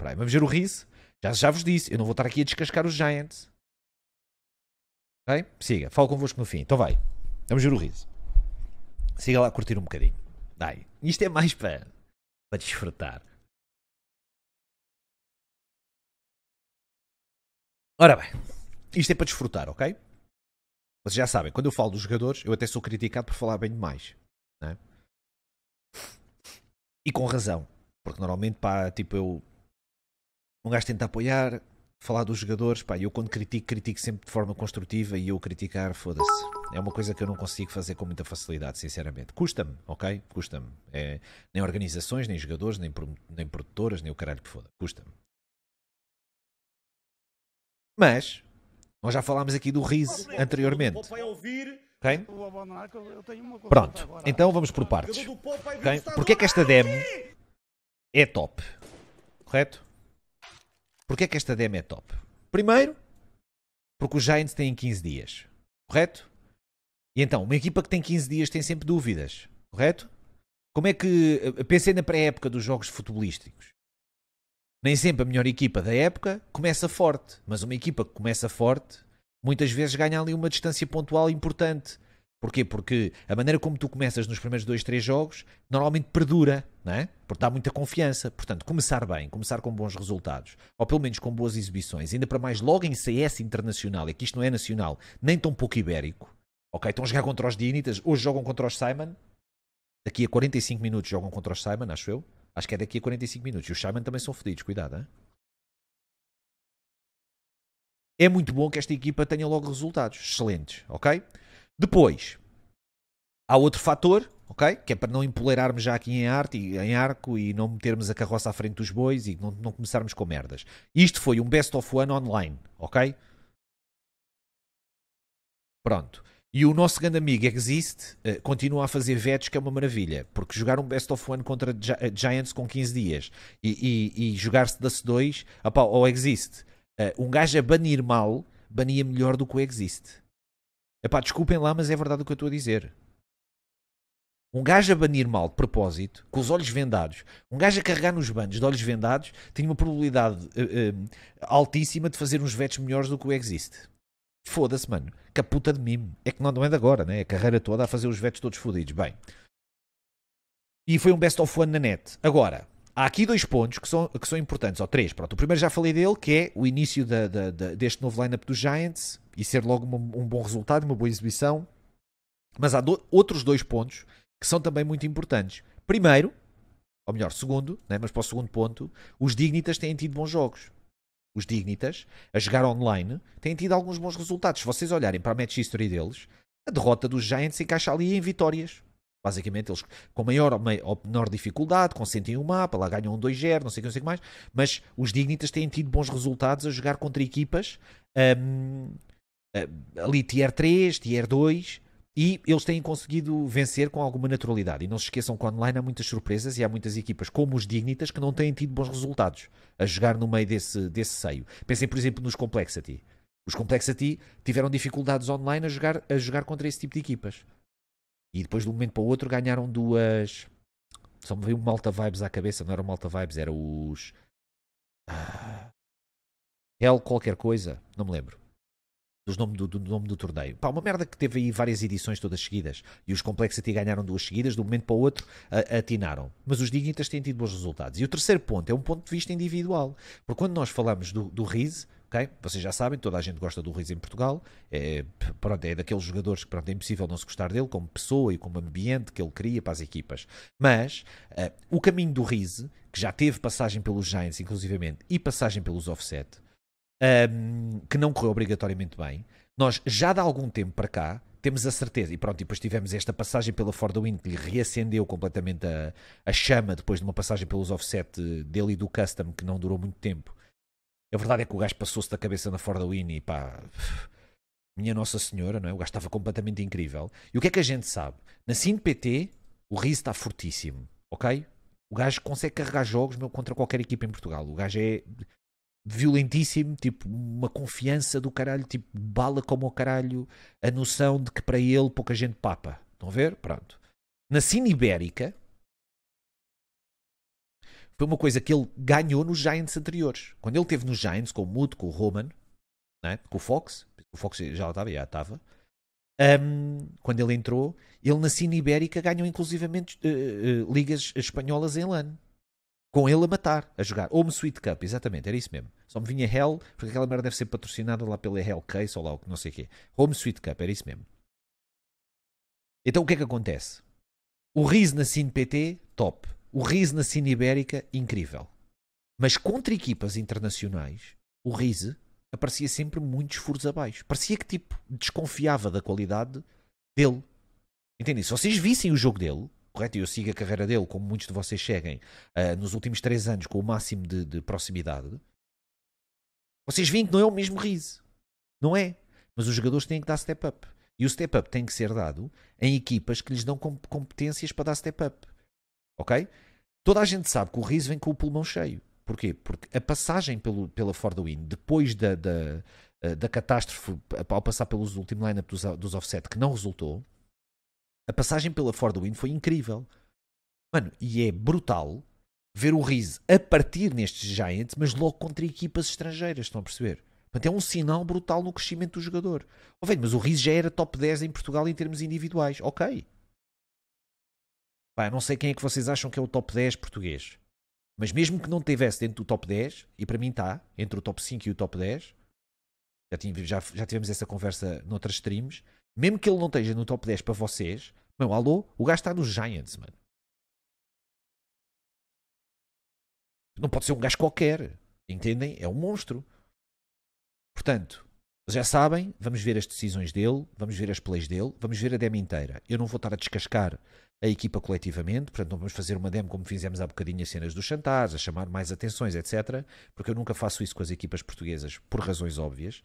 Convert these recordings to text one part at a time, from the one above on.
Prime. Vamos ver o Riz. Já, já vos disse, eu não vou estar aqui a descascar os Giants. Ok? Siga, falo convosco no fim. Então vai. Vamos ver o Riz. Siga lá curtir um bocadinho. Dai. Isto é mais para, para desfrutar. Ora bem, isto é para desfrutar, ok? Vocês já sabem, quando eu falo dos jogadores, eu até sou criticado por falar bem demais. Né? E com razão. Porque normalmente, pá, tipo, eu um gajo tenta apoiar, falar dos jogadores, pá, eu quando critico, critico sempre de forma construtiva e eu criticar, foda-se. É uma coisa que eu não consigo fazer com muita facilidade, sinceramente. Custa-me, ok? Custa-me. É, nem organizações, nem jogadores, nem, nem produtoras, nem o caralho que foda. Custa-me. Mas, nós já falámos aqui do Riz anteriormente. Okay? Pronto, então vamos por partes. Okay? Porque é que esta demo é top? Correto? Porquê é que esta demo é top? Primeiro, porque os Giants têm 15 dias, correto? E então, uma equipa que tem 15 dias tem sempre dúvidas, correto? Como é que. Eh, pensei na pré-época dos jogos futebolísticos. Nem sempre a melhor equipa da época começa forte, mas uma equipa que começa forte muitas vezes ganha ali uma distância pontual importante. Porquê? Porque a maneira como tu começas nos primeiros dois, três jogos normalmente perdura, não é? Porque dá muita confiança. Portanto, começar bem, começar com bons resultados, ou pelo menos com boas exibições, ainda para mais logo em CS internacional, é que isto não é nacional, nem tão pouco ibérico. Ok, estão a jogar contra os Dianitas, hoje jogam contra os Simon, daqui a 45 minutos jogam contra os Simon, acho eu. Acho que é daqui a 45 minutos. E os Simon também são fodidos, cuidado, hein? É muito bom que esta equipa tenha logo resultados excelentes, ok? Depois, há outro fator, ok? Que é para não empoleirarmos já aqui em, arte, em arco e não metermos a carroça à frente dos bois e não, não começarmos com merdas. Isto foi um best of one online, ok? Pronto. E o nosso grande amigo existe eh, continua a fazer vetos, que é uma maravilha, porque jogar um Best of One contra Gi eh, Giants com 15 dias e, e, e jogar-se da C2 ou existe eh, um gajo a banir mal, bania melhor do que o existe. Epá, desculpem lá, mas é verdade o que eu estou a dizer. Um gajo a banir mal de propósito, com os olhos vendados, um gajo a carregar nos bandos de olhos vendados, tem uma probabilidade uh, uh, altíssima de fazer uns vetos melhores do que o existe. Foda-se, mano. Caputa de mimo. É que não, não é de agora, né? É a carreira toda a fazer os vetos todos fodidos. Bem. E foi um best of one na net. Agora, Há aqui dois pontos que são, que são importantes, ou três. Pronto, o primeiro já falei dele, que é o início da, da, da, deste novo lineup dos Giants e ser logo um bom resultado, uma boa exibição. Mas há do, outros dois pontos que são também muito importantes. Primeiro, ou melhor, segundo, né, mas para o segundo ponto, os Dignitas têm tido bons jogos. Os Dignitas, a jogar online, têm tido alguns bons resultados. Se vocês olharem para a match history deles, a derrota dos Giants encaixa ali em vitórias. Basicamente, eles com maior ou menor dificuldade consentem o um mapa, lá ganham um 2-0, não sei o que, não sei que mais. Mas os Dignitas têm tido bons resultados a jogar contra equipas um, eh, ali tier 3, tier 2 e eles têm conseguido vencer com alguma naturalidade. E não se esqueçam que online há muitas surpresas e há muitas equipas, como os Dignitas, que não têm tido bons resultados a jogar no meio desse, desse seio. Pensem, por exemplo, nos Complexity. Os Complexity tiveram dificuldades online a jogar, a jogar contra esse tipo de equipas. E depois de um momento para o outro ganharam duas. Só me veio um Malta Vibes à cabeça, não era o Malta Vibes, era os. Ah... Hell qualquer coisa, não me lembro. Dos nome do, do, nome do torneio. Pá, uma merda que teve aí várias edições todas seguidas. E os Complexity ganharam duas seguidas, de um momento para o outro a, atinaram. Mas os Dignitas têm tido bons resultados. E o terceiro ponto é um ponto de vista individual. Porque quando nós falamos do, do Riz, ok? Vocês já sabem, toda a gente gosta do Ruiz em Portugal, é, pronto, é daqueles jogadores que pronto, é impossível não se gostar dele como pessoa e como ambiente que ele cria para as equipas. Mas uh, o caminho do Ruiz, que já teve passagem pelos Giants, inclusivamente, e passagem pelos Offset, um, ehm, que não correu obrigatoriamente bem, nós já de algum tempo para cá temos a certeza, e pronto, depois tivemos esta passagem pela Ford Wind que lhe reacendeu completamente a, a chama depois de uma passagem pelos offset dele e do Custom que não durou muito tempo a verdade é que o gajo passou-se da cabeça na Ford Win e pá. Minha Nossa Senhora, não é? O gajo estava completamente incrível. E o que é que a gente sabe? Na pt o riso está fortíssimo, ok? O gajo consegue carregar jogos meu, contra qualquer equipa em Portugal. O gajo é violentíssimo, tipo, uma confiança do caralho, tipo, bala como o caralho, a noção de que para ele pouca gente papa. Estão a ver? Pronto. Na Cine Ibérica, foi tipo, é uma coisa que ele ganhou nos Giants anteriores. Quando ele teve nos Giants, com o Mood, com o Roman, né com o Fox, o Fox já estava, já estava. Um, quando ele entrou, ele na Cine Ibérica ganhou inclusivamente uh, uh, ligas espanholas em LAN. Com ele a matar, a jogar. Home Sweet Cup, exatamente, era isso mesmo. Só me vinha Hell, porque aquela merda deve ser patrocinada lá pela Hell Case ou lá o não sei o quê. Home Sweet Cup, era isso mesmo. Então o que é que acontece? O Riz na Cine PT, top. O Rize na Cine ibérica, incrível. Mas contra equipas internacionais, o Rize aparecia sempre muitos furos abaixo. Parecia que, tipo, desconfiava da qualidade dele. Entendem? Se vocês vissem o jogo dele, correto? E eu sigo a carreira dele, como muitos de vocês seguem, uh, nos últimos três anos, com o máximo de, de proximidade, vocês veem que não é o mesmo Rize. Não é? Mas os jogadores têm que dar step up. E o step up tem que ser dado em equipas que lhes dão competências para dar step up ok? Toda a gente sabe que o riso vem com o pulmão cheio. Porquê? Porque a passagem pelo, pela Ford Win, depois da, da, eh, da catástrofe, ao passar pelos último lineup dos, dos offset, que não resultou, a passagem pela Ford Win foi incrível. Mano, e é brutal ver o Riz a partir nestes Giants, mas logo contra equipas estrangeiras, estão a perceber? Portanto, é um sinal brutal no crescimento do jogador. Oh, velho, mas o Riz já era top 10 em Portugal em termos individuais. Ok, Pá, não sei quem é que vocês acham que é o top 10 português. Mas mesmo que não tivesse dentro do top 10, e para mim está, entre o top 5 e o top 10, já, tive, já, já tivemos essa conversa noutras streams, mesmo que ele não esteja no top 10 para vocês, meu, alô, o gajo está nos Giants, mano. Não pode ser um gajo qualquer, entendem? É um monstro. Portanto, já sabem, vamos ver as decisões dele, vamos ver as plays dele, vamos ver a demo inteira. Eu não vou estar a descascar a equipa coletivamente, portanto não vamos fazer uma demo como fizemos há bocadinho as cenas do Chantage, a chamar mais atenções, etc. Porque eu nunca faço isso com as equipas portuguesas, por razões óbvias.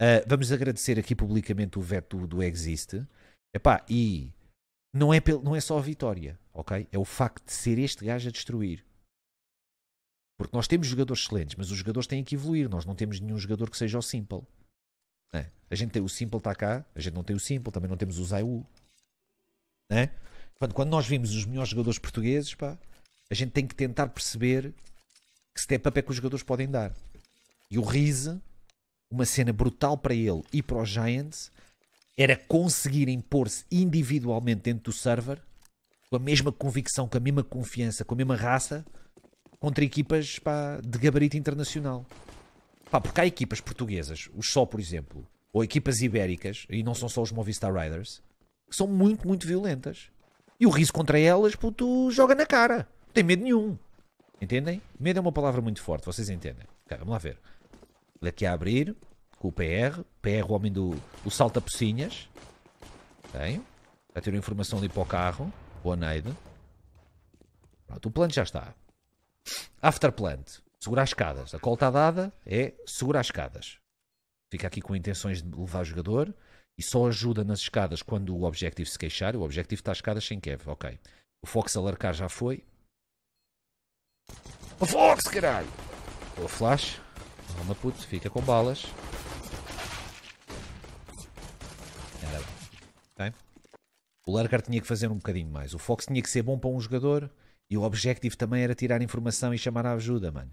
Uh, vamos agradecer aqui publicamente o veto do, do Existe. Epá, e não é, não é só a vitória, ok? É o facto de ser este gajo a destruir. Porque nós temos jogadores excelentes, mas os jogadores têm que evoluir. Nós não temos nenhum jogador que seja o Simple. É. A gente tem o Simple está cá, a gente não tem o Simple, também não temos o Zaiu. Né? Quando, quando nós vimos os melhores jogadores portugueses, pá, a gente tem que tentar perceber que step up é que os jogadores podem dar. E o Rize, uma cena brutal para ele e para os Giants, era conseguir impor-se individualmente dentro do server, com a mesma convicção, com a mesma confiança, com a mesma raça, contra equipas pá, de gabarito internacional. Pá, porque há equipas portuguesas, o Sol, por exemplo, ou equipas ibéricas, e não são só os Movistar Riders, que são muito, muito violentas. E o riso contra elas, puto, joga na cara. Não tem medo nenhum. Entendem? Medo é uma palavra muito forte, vocês entendem. Cara, vamos lá ver. Ele aqui a abrir, com o PR. PR, o homem do o salta-pocinhas. Tem. Já tirou informação ali para o carro. O Oneide. Pronto, o plant já está. After plant. Segurar as escadas. A colta dada. É segurar as escadas. Fica aqui com intenções de levar o jogador e só ajuda nas escadas quando o objetivo se queixar. O objetivo está às escadas sem Kev, ok. O Fox alarcar já foi. O Fox, caralho! O Flash. Calma, puto, fica com balas. O Lurker tinha que fazer um bocadinho mais. O Fox tinha que ser bom para um jogador e o objetivo também era tirar informação e chamar a ajuda, mano.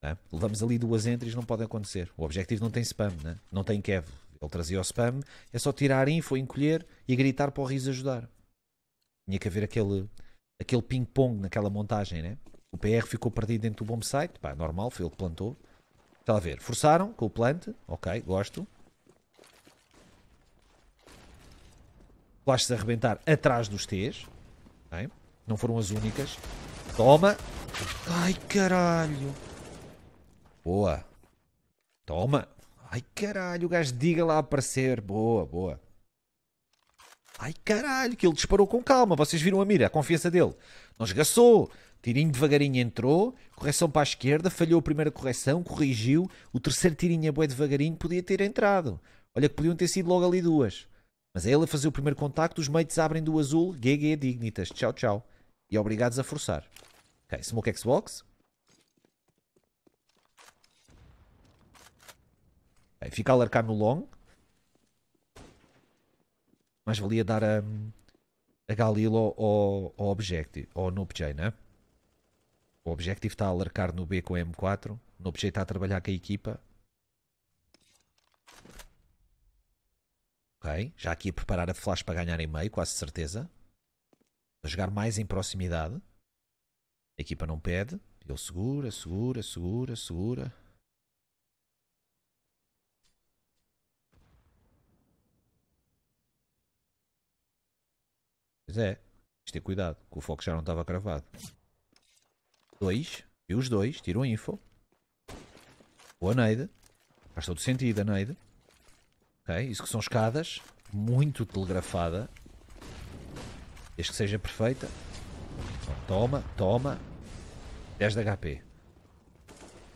Tá? Levamos ali duas entries, não pode acontecer. O objetivo não tem spam, né? não tem Kev ele trazia o spam, é só tirar a info, encolher e gritar para o Riz ajudar. Tinha que haver aquele, aquele ping-pong naquela montagem, né? O PR ficou perdido dentro do bomb site, pá, normal, foi ele que plantou. Está a ver, forçaram com o plant, ok, gosto. Flashes a arrebentar atrás dos T's, okay. não foram as únicas. Toma! Ai caralho! Boa! Toma! Ai caralho, o gajo diga lá aparecer. Boa, boa. Ai caralho, que ele disparou com calma. Vocês viram a mira, a confiança dele. Não esgaçou. Tirinho devagarinho entrou, correção para a esquerda, falhou a primeira correção, corrigiu. O terceiro tirinho a é boé devagarinho podia ter entrado. Olha que podiam ter sido logo ali duas. Mas é ele a fazer o primeiro contacto, os mates abrem do azul, GG é Dignitas. Tchau, tchau. E obrigados a forçar. Ok, Smoke Xbox, Bem, fica a alarcar no long. Mais valia dar hum, a, a Galilo ao, ao Objective, ao Noob né? O Objective está a alarcar no B com M4. Noob está a trabalhar com a equipa. Ok, já aqui a preparar a flash para ganhar em meio, quase certeza. A jogar mais em proximidade. A equipa não pede. Ele segura, segura, segura, segura. Pois é. Mas ter cuidado, que o foco já não estava cravado. Dois. E os dois. tiram info. Boa Neide. Faz todo sentido a Neide. Ok. Isso que são escadas. Muito telegrafada. Desde que seja perfeita. Então, toma, toma. 10 de HP.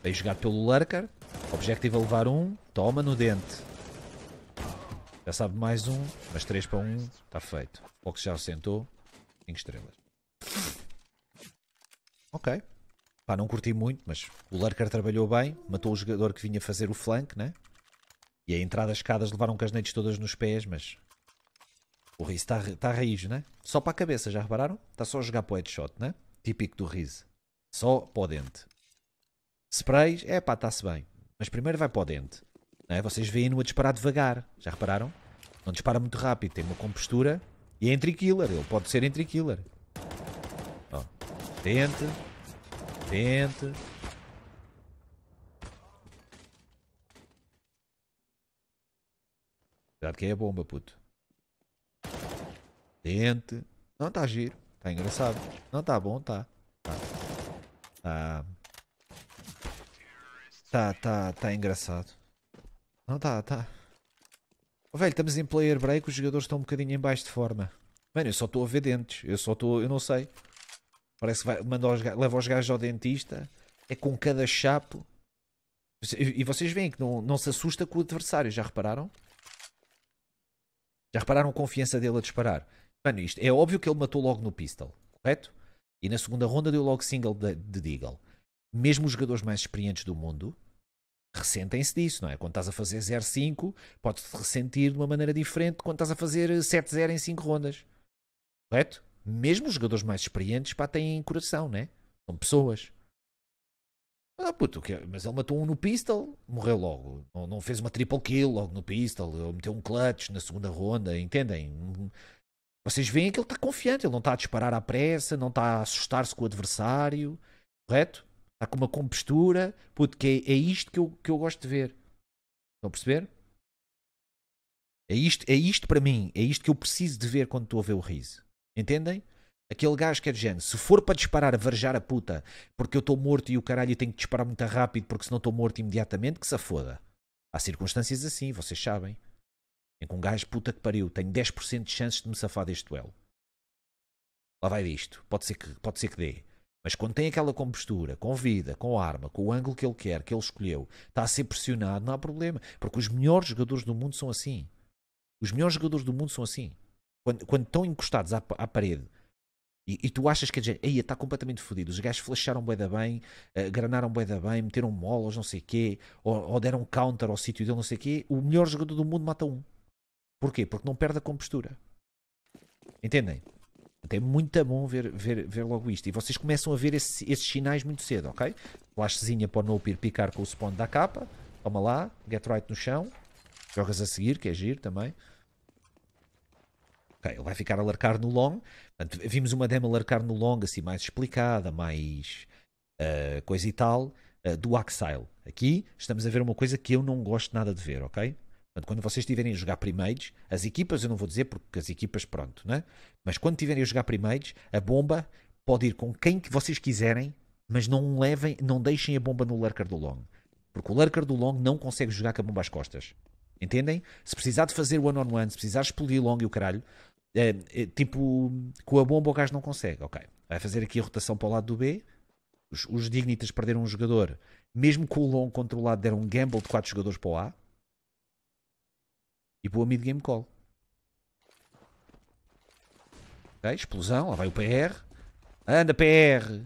Veio jogar pelo Lurker. Objetivo a levar um. Toma no dente. Já sabe mais um, mas 3 para 1, está feito. O que já sentou, 5 estrelas. Ok. Pá, não curti muito, mas o Lurker trabalhou bem, matou o jogador que vinha fazer o flank, né? E a entrada, as escadas levaram casnetes todas nos pés, mas. O Riz está tá a tá raiz, né? Só para a cabeça, já repararam? Está só a jogar para o headshot, né? Típico do Riz. Só para o dente. Sprays, é pá, está-se bem. Mas primeiro vai para o dente. É? Vocês veem-no a disparar devagar, já repararam? Não dispara muito rápido, tem uma compostura e é entry killer, ele pode ser entry killer. Ó, tente, tente. Cuidado que é a bomba, puto. Tente. Não está giro, está engraçado. Não está bom, está. Tá. Tá. Tá, tá, tá engraçado. Não tá, tá. Oh, velho, estamos em player break, os jogadores estão um bocadinho em baixo de forma. Mano, eu só estou a ver dentes. Eu só estou, eu não sei. Parece que vai, manda os, leva os gajos ao dentista. É com cada chapo. E vocês veem que não, não se assusta com o adversário, já repararam? Já repararam a confiança dele a disparar? Mano, isto é óbvio que ele matou logo no pistol, correto? E na segunda ronda deu logo single de, de Deagle. Mesmo os jogadores mais experientes do mundo ressentem-se disso, não é? Quando estás a fazer 0-5, podes-te ressentir de uma maneira diferente quando estás a fazer 7-0 em 5 rondas. Correto? Mesmo os jogadores mais experientes, pá, têm coração, né? São pessoas. Ah, puto, mas ele matou um no pistol, morreu logo. Não, não fez uma triple kill logo no pistol, ou meteu um clutch na segunda ronda, entendem? Vocês veem que ele está confiante, ele não está a disparar à pressa, não está a assustar-se com o adversário, correto? Está com uma compostura, puto, que é, é isto que eu, que eu gosto de ver. Estão a perceber? É isto, é isto para mim, é isto que eu preciso de ver quando estou a ver o riso. Entendem? Aquele gajo que é de género, se for para disparar, varjar a puta, porque eu estou morto e o caralho tenho que disparar muito rápido, porque senão estou morto imediatamente, que se foda. Há circunstâncias assim, vocês sabem. Em que um gajo, puta que pariu, tenho 10% de chances de me safar deste duelo. Lá vai disto. Pode ser que, pode ser que dê. Mas quando tem aquela compostura, com vida, com arma, com o ângulo que ele quer, que ele escolheu, está a ser pressionado, não há problema. Porque os melhores jogadores do mundo são assim. Os melhores jogadores do mundo são assim. Quando, quando estão encostados à, à parede e, e, tu achas que a gente está completamente fodido. Os gajos flasharam bué da bem, uh, granaram bué da bem, meteram molas, não sei o quê, ou, ou, deram counter ao sítio dele, não sei o quê. O melhor jogador do mundo mata um. Porquê? Porque não perde a compostura. Entendem? é muito bom ver, ver, ver logo isto. E vocês começam a ver esse, esses sinais muito cedo, ok? Flashzinha para o Nopir picar com o spawn da capa. Toma lá, get right no chão. Jogas a seguir, que é giro também. Ok, ele vai ficar a larcar no long. Portanto, vimos uma demo a larcar no long, assim, mais explicada, mais uh, coisa e tal, uh, do Axile. Aqui estamos a ver uma coisa que eu não gosto nada de ver, ok? Portanto, quando vocês estiverem a jogar primeiros, as equipas eu não vou dizer porque as equipas, pronto, né? Mas quando estiverem a jogar primeiros, a bomba pode ir com quem que vocês quiserem, mas não levem, não deixem a bomba no lurker do long. Porque o lurker do long não consegue jogar com a bomba às costas. Entendem? Se precisar de fazer one-on-one, on one, se precisar explodir long e o caralho, é, é, tipo, com a bomba o gajo não consegue. Ok, vai fazer aqui a rotação para o lado do B. Os, os Dignitas perderam um jogador. Mesmo com o long controlado, deram um gamble de 4 jogadores para o A e boa mid-game call. Ok, explosão, lá vai o PR. Anda, PR.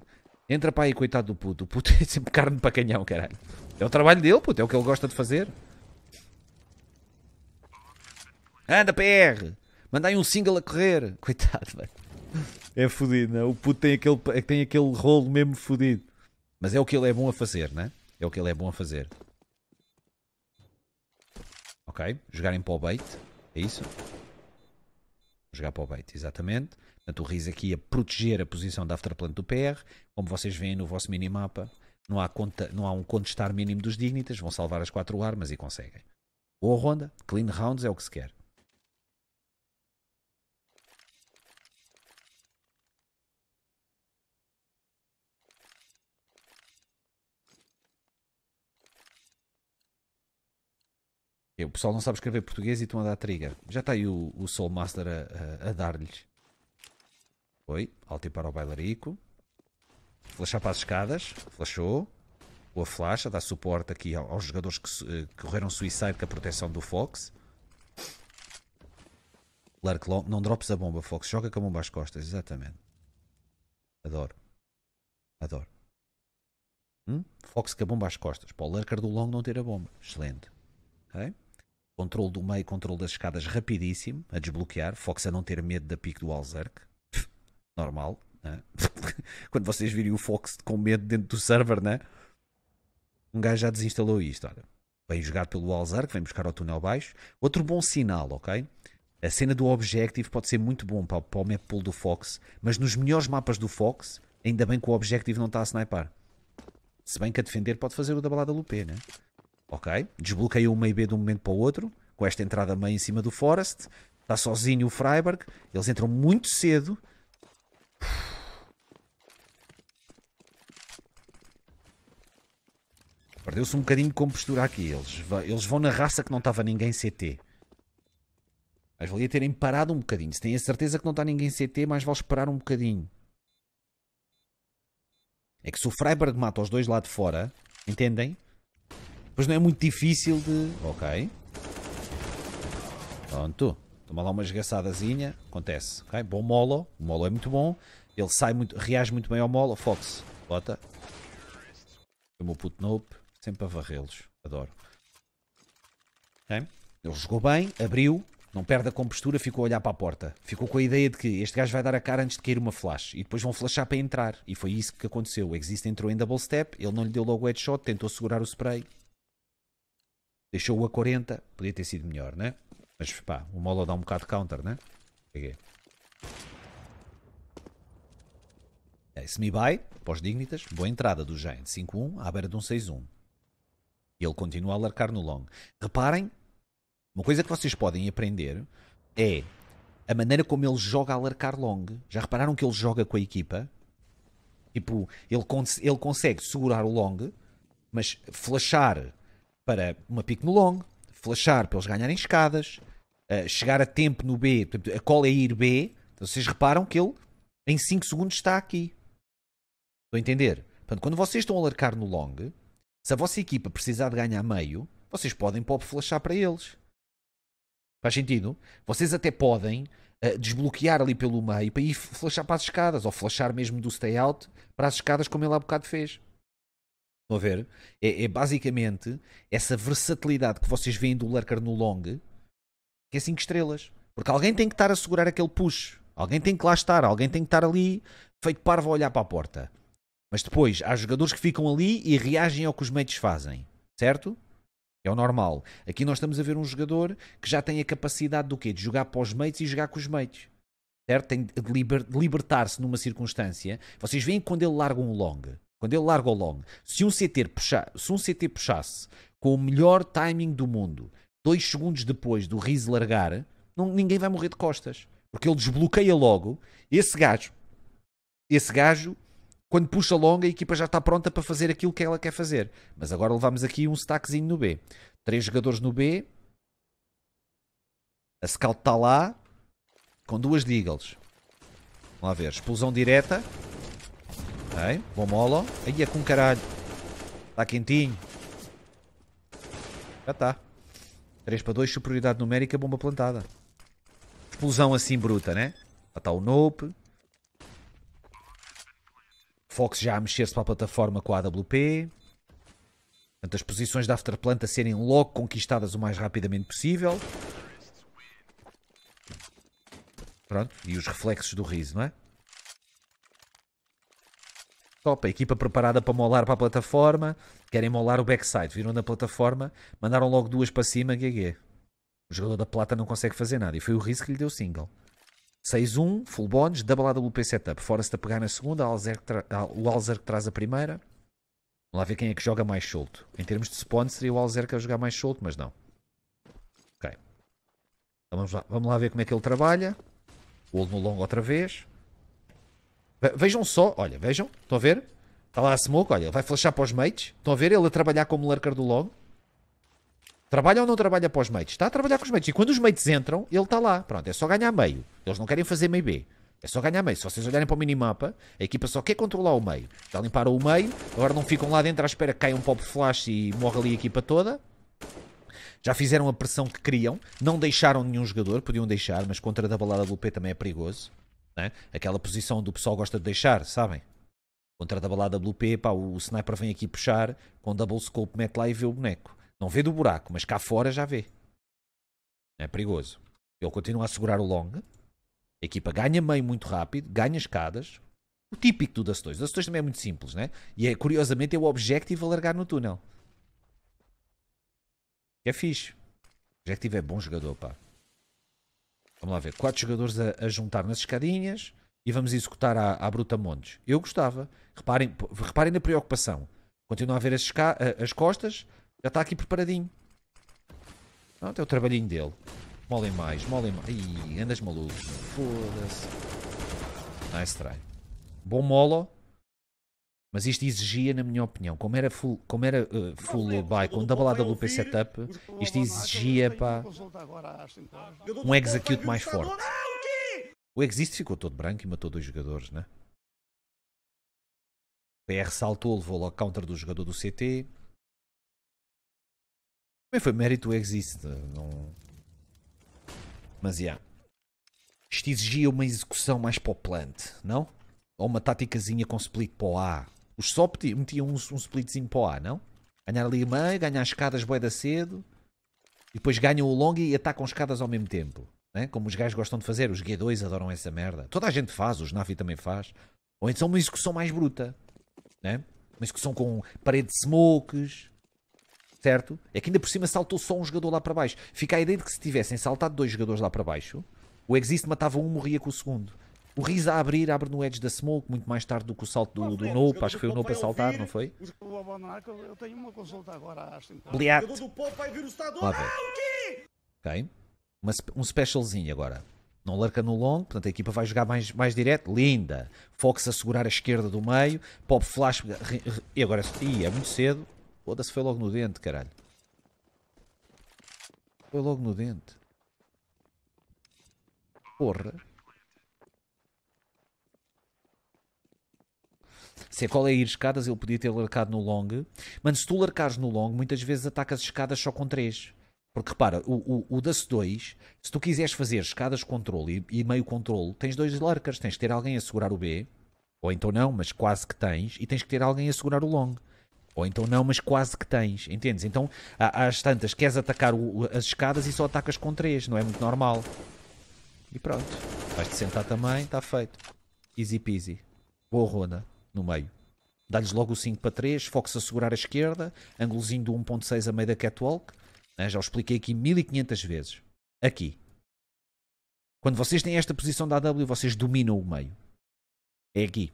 Entra para aí, coitado do puto. O puto é sempre carne para canhão, caralho. É o trabalho dele, puto. É o que ele gosta de fazer. Anda, PR. mandai um single a correr. Coitado, velho. É fodido, né? O puto tem aquele, tem aquele rolo mesmo fodido. Mas é o que ele é bom a fazer, né? É o que ele é bom a fazer ok? Jogarem para o bait, é isso? Jogar para o bait, exatamente. Portanto, o Riz aqui a proteger a posição da afterplant do PR. Como vocês veem no vosso minimapa, não há, conta, não há um contestar mínimo dos dignitas, vão salvar as quatro armas e conseguem. Boa ronda, clean rounds é o que se quer. É, o pessoal não sabe escrever português e estão a dar triga. Já está aí o, o Soul Master a, a, a dar-lhes. Oi, alto tipo para o bailarico. Flashar para as escadas. Flashou. Boa flasha, dá suporte aqui aos jogadores que, eh, que correram suicide com a proteção do Fox. Lark long, não drops a bomba, Fox. Joga com a bomba às costas, exatamente. Adoro. Adoro. Hum? Fox com a bomba às costas. Para o Lurker do long não ter a bomba. Excelente. Okay? Controlo do meio, controlo das escadas rapidíssimo, a desbloquear. Fox a não ter medo da pique do Alzerk. Normal, né? Quando vocês virem o Fox com medo dentro do server, né? Um gajo já desinstalou isto, olha. Vem jogar pelo Alzerk, vem buscar o túnel baixo. Outro bom sinal, ok? A cena do Objective pode ser muito bom para, para o map pool do Fox, mas nos melhores mapas do Fox, ainda bem que o Objective não está a sniper. Se bem que a defender pode fazer o da balada Lupé, né? ok? Desbloqueia o meio B de um momento para o outro, com esta entrada meio em cima do Forest. Está sozinho o Freiburg. Eles entram muito cedo. Perdeu-se um bocadinho de compostura aqui. Eles, eles vão na raça que não estava ninguém CT. Mas valia terem parado um bocadinho. Se têm a certeza que não está ninguém CT, mais vale esperar um bocadinho. É que se o Freiburg mata os dois lá de fora, entendem? Pois não é muito difícil de... Ok. Pronto. Toma lá uma esgaçadazinha. Acontece. Okay? Bom molo. O molo é muito bom. Ele sai muito... Reage muito bem ao molo. Fox. Bota. O meu puto Nope. Sempre a varrê-los. Adoro. Okay. Ele jogou bem. Abriu. Não perde a compostura, ficou a olhar para a porta. Ficou com a ideia de que este gajo vai dar a cara antes de cair uma flash. E depois vão flashar para entrar. E foi isso que aconteceu. O Exist entrou em double step, ele não lhe deu logo o headshot, tentou segurar o spray Deixou-o a 40. Podia ter sido melhor, né? Mas pá, o Molo dá um bocado de counter, né? Peguei. É, Semi-buy, pós-dignitas, boa entrada do Giant, 5-1, à beira de um 6-1. E ele continua a largar no long. Reparem, uma coisa que vocês podem aprender é a maneira como ele joga a largar long. Já repararam que ele joga com a equipa? Tipo, ele, cons ele consegue segurar o long, mas flashar para uma pick no long, flashar para eles ganharem escadas, uh, chegar a tempo no B, a cola é ir B. Então vocês reparam que ele em 5 segundos está aqui. Estão a entender? Portanto, quando vocês estão a largar no long, se a vossa equipa precisar de ganhar meio, vocês podem pop flashar para eles. Faz sentido? Vocês até podem uh, desbloquear ali pelo meio para ir flashar para as escadas, ou flashar mesmo do stay out para as escadas, como ele há bocado fez. Estão a ver? É, é, basicamente essa versatilidade que vocês veem do lurker no long, que é 5 estrelas. Porque alguém tem que estar a segurar aquele push. Alguém tem que lá estar. Alguém tem que estar ali feito parvo a olhar para a porta. Mas depois, há jogadores que ficam ali e reagem ao que os mates fazem. Certo? É o normal. Aqui nós estamos a ver um jogador que já tem a capacidade do quê? De jogar para os mates e jogar com os mates. Certo? Tem de, liber, libertar-se numa circunstância. Vocês veem quando ele larga um long quando ele larga o long, se um CT, puxa, se um CT puxasse com o melhor timing do mundo, dois segundos depois do Riz largar, não, ninguém vai morrer de costas. Porque ele desbloqueia logo. Esse gajo, esse gajo, quando puxa long, a equipa já está pronta para fazer aquilo que ela quer fazer. Mas agora levamos aqui um stackzinho no B. Três jogadores no B. A scout está lá. Com duas deagles. Vamos lá ver. Explosão direta. Ok, bom mola. Aí é com caralho. Está quentinho. Já está. 3 para 2, superioridade numérica, bomba plantada. Explosão assim bruta, né? Já está o Nope. Fox já a mexer-se para a plataforma com a AWP. Portanto, as posições da afterplant a serem logo conquistadas o mais rapidamente possível. Pronto, e os reflexos do riso, não é? Top, a equipa preparada para molar para a plataforma, querem molar o backside, viram da plataforma, mandaram logo duas para cima, GG. O jogador da plata não consegue fazer nada e foi o risco que lhe deu single. 6-1, full bonds, double AWP setup. Forrest a pegar na segunda, Alzer ah, o Alzer que traz a primeira. Vamos lá ver quem é que joga mais solto. Em termos de spawn, seria o Alzer que a jogar mais solto, mas não. Ok. Então vamos lá, vamos lá ver como é que ele trabalha. O no longo outra vez. Eh, vejam só, olha, vejam, estão a ver? Está lá a smoke, olha, ele vai flashar para os mates. Estão a ver ele a trabalhar como lurker do log? Trabalha ou não trabalha para os mates? Está a trabalhar com os mates. E quando os mates entram, ele está lá. Pronto, é só ganhar meio. Eles não querem fazer meio B. É só ganhar meio. Se vocês olharem para o minimapa, a equipa só quer controlar o meio. Já limparam o meio, agora não ficam lá dentro à espera que caia um pop flash e morra ali a equipa toda. Já fizeram a pressão que queriam, não deixaram nenhum jogador, podiam deixar, mas contra a da balada do P também é perigoso. Né? Aquela posição do pessoal gosta de deixar, sabem? Contra da balada Blue P, pá, o sniper vem aqui puxar, com double scope mete lá e vê o boneco. Não vê do buraco, mas cá fora já vê. É perigoso. Ele continua a segurar o long. A equipa ganha meio muito rápido, ganha escadas. O típico do Dust 2. O Dust 2 também é muito simples, né? E é, curiosamente é o objective a largar no túnel. É fixe. O objective é bom jogador, pá vamos lá ver, quatro jogadores a, a juntar nas escadinhas e vamos executar à, à Bruta Montes. Eu gostava. Reparem, reparem na preocupação. Continua a ver as, as costas, já está aqui preparadinho. Pronto, é o trabalhinho dele. Molem mais, molem mais. Ih, andas maluco. Foda-se. Nice é try. Bom molo. Mas isto exigia, na minha opinião, como era full, como era, uh, full bike, um double AWP setup, isto exigia pá, um execute mais forte. O Exist ficou todo branco e matou dois jogadores, né? O PR saltou, levou logo counter do jogador do CT. Também foi mérito o Exist. Não... Mas, yeah. Isto exigia uma execução mais para o plant, não? Ou uma táticazinha com split para o A. Os só metiam um, um splitzinho para o A, não? Ganhar ali mãe ganhar as escadas boeda cedo. E depois ganham o long e atacam escadas ao mesmo tempo. Né? Como os gajos gostam de fazer. Os G2 adoram essa merda. Toda a gente faz, os Navi também faz. Ou então uma execução mais bruta. Né? Uma execução com parede de smokes. Certo? É que ainda por cima saltou só um jogador lá para baixo. Fica a ideia de que se tivessem saltado dois jogadores lá para baixo, o Exist matava um e morria com o segundo. O Riz a abrir, abre no edge da Smoke, muito mais tarde do que o salto do, do Nope. Acho que foi o Nope a saltar, não foi? Eu tenho uma consulta agora às 5 Bliat. Lá Ok. Uma, um specialzinho agora. Não larga no longo, portanto a equipa vai jogar mais, mais direto. Linda. Fox a segurar a esquerda do meio. Pop flash. E agora. Ih, é muito cedo. Foda-se, foi logo no dente, caralho. Foi logo no dente. Porra. se a cola é ir escadas, ele podia ter largado no long. Mas se tu largares no long, muitas vezes atacas escadas só com 3. Porque repara, o, o, o Dust 2, se tu quiseres fazer escadas controle e, e meio controle, tens dois lurkers. Tens que ter alguém a segurar o B, ou então não, mas quase que tens, e tens que ter alguém a segurar o long. Ou então não, mas quase que tens, entendes? Então, às tantas, queres atacar o, as escadas e só atacas com 3, não é muito normal. E pronto. Vais-te sentar também, está feito. Easy peasy. Boa ronda no meio. Dá-lhes logo o 5 para 3, Fox a segurar a esquerda, ângulozinho do 1.6 a meio da catwalk. Né, já o expliquei aqui 1500 vezes. Aqui. Quando vocês têm esta posição da AW, vocês dominam o meio. É aqui.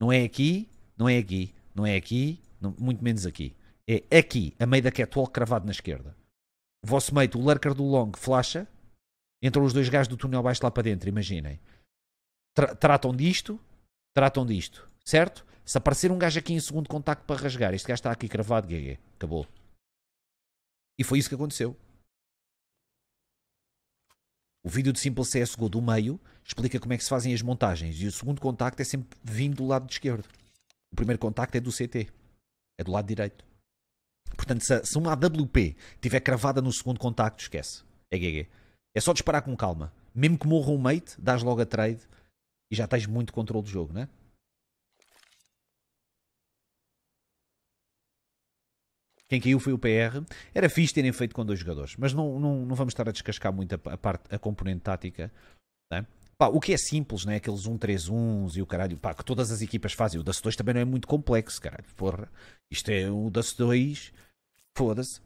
Não é aqui, não é aqui, não é aqui, não, muito menos aqui. É aqui, a meio da catwalk cravado na esquerda. O vosso mate, o lurker do long, flasha. Entram os dois gajos do túnel baixo lá para dentro, imaginem. Tra tratam disto, tratam disto certo? Se aparecer um gajo aqui em segundo contacto para rasgar, este gajo está aqui cravado, GG, acabou. E foi isso que aconteceu. O vídeo de Simple CSGO do meio explica como é que se fazem as montagens e o segundo contacto é sempre vindo do lado esquerdo. O primeiro contacto é do CT, é do lado direito. Portanto, se, se uma AWP tiver cravada no segundo contacto, esquece. É GG. É só disparar com calma. Mesmo que morra um mate, dás logo a trade e já tens muito controle do jogo, né? Quem caiu foi o PR. Era fixe terem feito com dois jogadores, mas não, não, não vamos estar a descascar muito a, parte, a componente tática. Né? Pá, o que é simples, né? Aqueles 1-3-1s e o caralho, pá, que todas as equipas fazem. O Dust 2 também não é muito complexo, caralho, porra. Isto é o Dust 2, foda-se.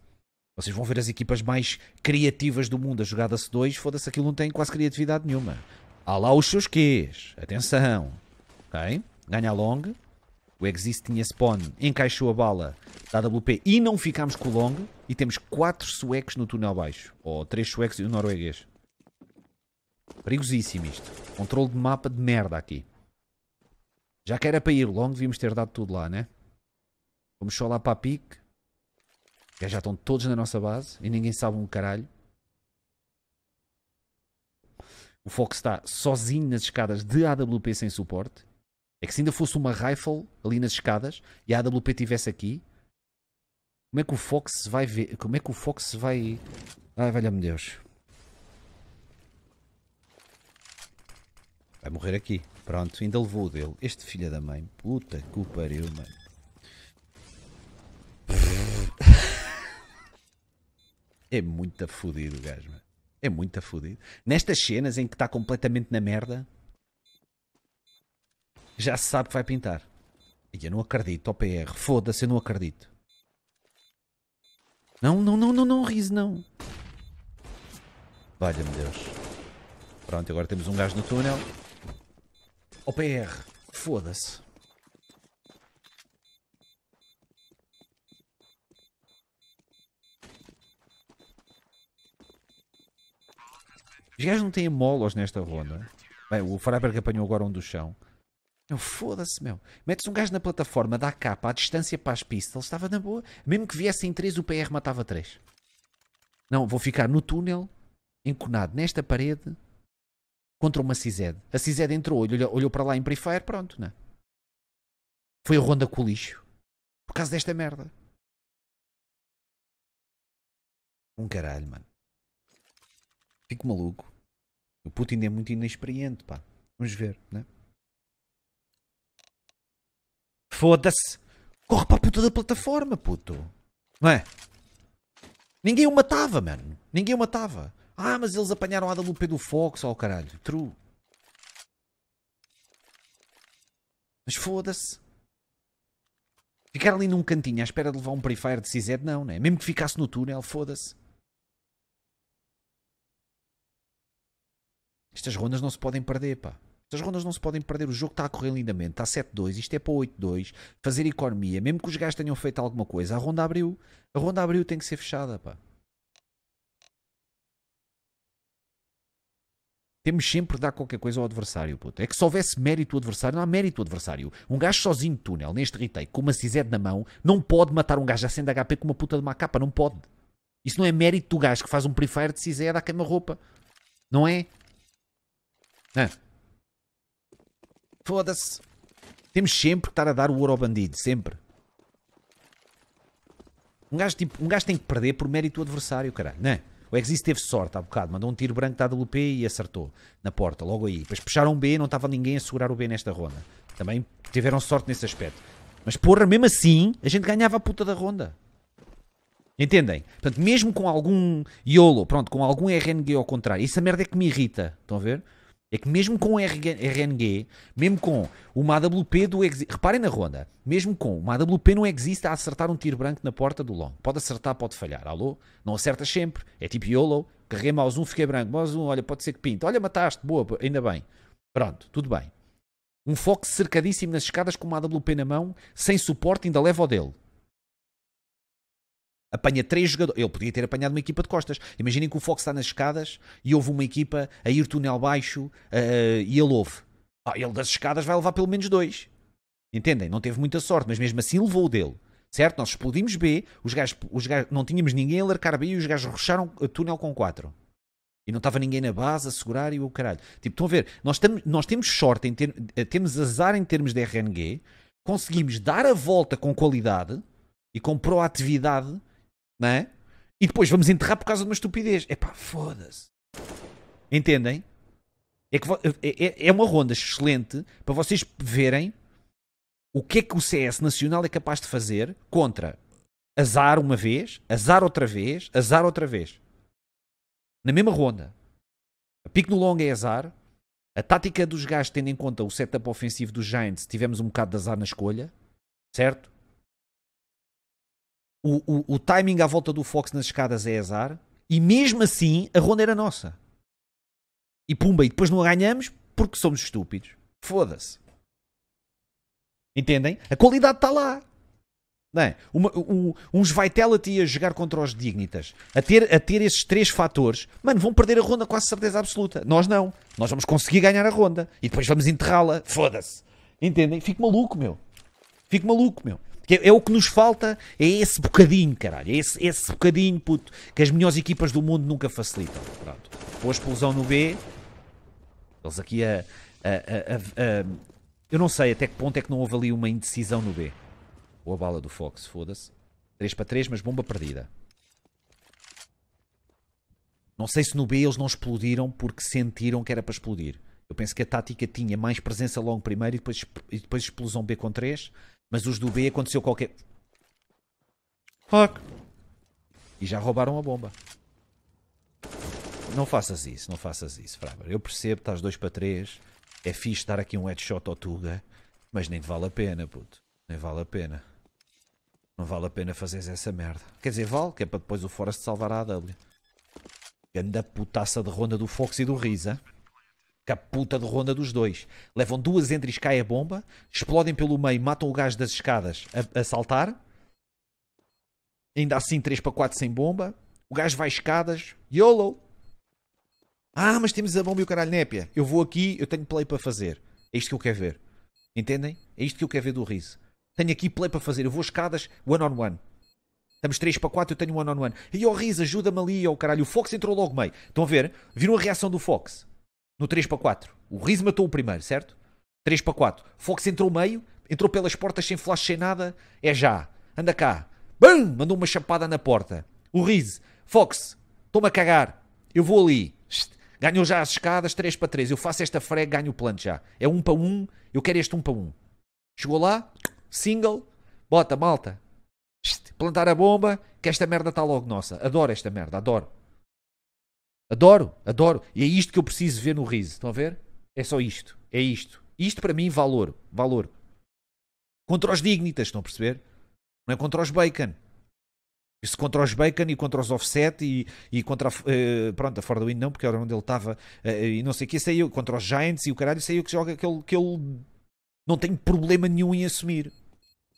Vocês vão ver as equipas mais criativas do mundo a jogar Dust 2, foda-se, aquilo não tem quase criatividade nenhuma. Há lá os seus Qs, atenção, ok? Ganha long, o Exist tinha spawn, encaixou a bala da AWP e não ficámos com o long. E temos 4 suecos no túnel abaixo. Ou 3 suecos e um norueguês. Perigosíssimo isto. Controle de mapa de merda aqui. Já que era para ir long, devíamos ter dado tudo lá, né? Vamos só lá para a pique. Já estão todos na nossa base e ninguém sabe um caralho. O Fox está sozinho nas escadas de AWP sem suporte. É que se ainda fosse uma rifle ali nas escadas e a AWP tivesse aqui, como é que o Fox vai ver? Como é que o Fox vai. Ai, valha-me Deus. Vai morrer aqui. Pronto, ainda levou o dele. Este filho da mãe. Puta que pariu, mano. É muito afudido, gajo, mano. É muito afudido. Nestas cenas em que está completamente na merda, já se sabe que vai pintar. E eu não acredito, OPR. PR, foda-se, eu não acredito. Não, não, não, não, não, riso, não. Valha-me Deus. Pronto, agora temos um gajo no túnel. OPR, PR, foda-se. Os gajos não têm molos nesta ronda. Bem, o Freiberg apanhou agora um do chão. Eu foda-se, meu. Metes um gajo na plataforma, dá capa, à distância para as Ele estava na boa. Mesmo que viesse em 3, o PR matava 3. Não, vou ficar no túnel, enconado nesta parede, contra uma CZ. A CZ entrou, olhou, olhou para lá em Prefire, pronto, né? Foi a ronda com o lixo. Por causa desta merda. Um caralho, mano. Fico maluco. O Putin é muito inexperiente, pá. Vamos ver, né? Foda-se. Corre para a puta da plataforma, puto. Não é? Ninguém o matava, mano. Ninguém o matava. Ah, mas eles apanharam a AWP do Fox, ao oh, caralho. True. Mas foda-se. Ficar ali num cantinho à espera de levar um prefire de CZ, não, né? Mesmo que ficasse no túnel, foda-se. Estas rondas não se podem perder, pá. Então as rondas não se podem perder, o jogo está a correr lindamente, está 7-2, isto é para 8-2, fazer economia, mesmo que os gajos tenham feito alguma coisa, a ronda abriu, a ronda abriu tem que ser fechada, pá. Temos sempre de dar qualquer coisa ao adversário, puto. É que se houvesse mérito o adversário, não há mérito o adversário. Um gajo sozinho de túnel, neste retake, com uma CZ na mão, não pode matar um gajo acendo HP com uma puta de uma capa, não pode. Isso não é mérito do gajo que faz um prefire de CZ à queima-roupa. Não é? Não. Foda-se. Temos sempre que estar a dar o ouro ao bandido, sempre. Um gajo, tipo, um gajo tem que perder por mérito do adversário, caralho, não é? O Exist teve sorte há bocado, mandou um tiro branco da WP e acertou na porta, logo aí. Depois puxaram B, não estava ninguém a segurar o B nesta ronda. Também tiveram sorte nesse aspecto. Mas porra, mesmo assim, a gente ganhava a puta da ronda. Entendem? Portanto, mesmo com algum YOLO, pronto, com algum RNG ao contrário, isso a é merda é que me irrita. Estão a ver? É que mesmo com RNG, mesmo com uma AWP do reparem na ronda, mesmo com uma AWP não existe a acertar um tiro branco na porta do long. Pode acertar, pode falhar. Alô? Não acerta sempre. É tipo YOLO. Carreguei mouse um, fiquei branco. Mouse um, olha, pode ser que pinte. Olha, mataste. Boa, ainda bem. Pronto, tudo bem. Um foco cercadíssimo nas escadas com uma AWP na mão, sem suporte, ainda leva o dele apanha três jogadores. Ele podia ter apanhado uma equipa de costas. Imaginem que o Fox está nas escadas e houve uma equipa a ir túnel baixo uh, e ele ouve. Ah, ele das escadas vai levar pelo menos dois. Entendem? Não teve muita sorte, mas mesmo assim levou o dele. Certo? Nós explodimos B, os gajos, os gajos, não tínhamos ninguém a largar B e os gajos rocharam eh, túnel com quatro. E não estava ninguém na base a segurar e o caralho. Tipo, estão a ver? Nós, tam, nós temos sorte, em ter, temos azar em termos de RNG, conseguimos dar a volta com qualidade e com proatividade não é? E depois vamos enterrar por causa de uma estupidez. É pá, foda-se. Entendem? É, que, é, é, é uma ronda excelente para vocês verem o que é que o CS Nacional é capaz de fazer contra azar uma vez, azar outra vez, azar outra vez. Na mesma ronda. A pique no longo é azar. A tática dos gajos, tendo em conta o setup ofensivo dos Giants, tivemos um bocado de azar na escolha, certo? o, o, o timing à volta do Fox nas escadas é azar. E mesmo assim, a ronda era nossa. E pumba, e depois não a ganhamos porque somos estúpidos. Foda-se. Entendem? A qualidade está lá. Não é? Uma, um, uns Vitality a jogar contra os Dignitas, a ter, a ter esses três fatores, mano, vão perder a ronda com a certeza absoluta. Nós não. Nós vamos conseguir ganhar a ronda e depois vamos enterrá-la. Foda-se. Entendem? Fico maluco, meu. Fico maluco, meu. É, é, o que nos falta, é esse bocadinho, caralho. É esse, esse bocadinho, puto, que as melhores equipas do mundo nunca facilitam. Pronto. Com a explosão no B, eles aqui a, a, a, Eu não sei até que ponto é que não houve ali uma indecisão no B. Ou a bala do Fox, foda-se. 3 para 3, mas bomba perdida. Não sei se no B eles não explodiram porque sentiram que era para explodir. Eu penso que a tática tinha mais presença longo primeiro e depois, e depois explosão B com 3 mas os do B aconteceu qualquer... Fuck! E já roubaram a bomba. Não faças isso, não faças isso, Fraber. Eu percebo, estás 2 para 3. É fixe estar aqui um headshot ao Tuga. Mas nem vale a pena, puto. Nem vale a pena. Não vale a pena fazeres essa merda. Quer dizer, vale, que é para depois o Forest salvar a AW. Ganda putaça de ronda do Fox e do Risa. Que a puta de ronda dos dois. Levam duas entries, cai a bomba, explodem pelo meio, matam o gajo das escadas a, a saltar. Ainda assim 3 para 4 sem bomba. O gajo vai escadas. YOLO! Ah, mas temos a bomba e o caralho népia. Eu vou aqui, eu tenho play para fazer. É isto que eu quero ver. Entendem? É isto que eu quero ver do Riz. Tenho aqui play para fazer. Eu vou escadas one on one. Estamos 3 para 4, eu tenho one on one. E o oh, Riz, ajuda-me ali, ó oh, caralho. O Fox entrou logo meio. Estão a ver? Viram a reação do Fox? no 3 para 4. O Riz matou o primeiro, certo? 3 para 4. Fox entrou meio, entrou pelas portas sem flash, sem nada. É já. Anda cá. Bum! Mandou uma chapada na porta. O Riz. Fox, toma a cagar. Eu vou ali. Ganhou já as escadas, 3 para 3. Eu faço esta frega, ganho o plano já. É 1 para 1. Eu quero este 1 para 1. Chegou lá, single. Bota, malta. Plantar a bomba, que esta merda está logo nossa. Adoro esta merda, adoro. Adoro, adoro. E é isto que eu preciso ver no riso. Estão a ver? É só isto. É isto. Isto para mim, valor. Valor. Contra os dignitas, estão a perceber? Não é contra os bacon. Isso contra os Bacon e contra os Offset e, e contra a, uh, pronto, a Ford Win não, porque era onde ele estava uh, e não sei o que, eu. contra os Giants e o caralho, saiu que joga que ele, que ele não tem problema nenhum em assumir.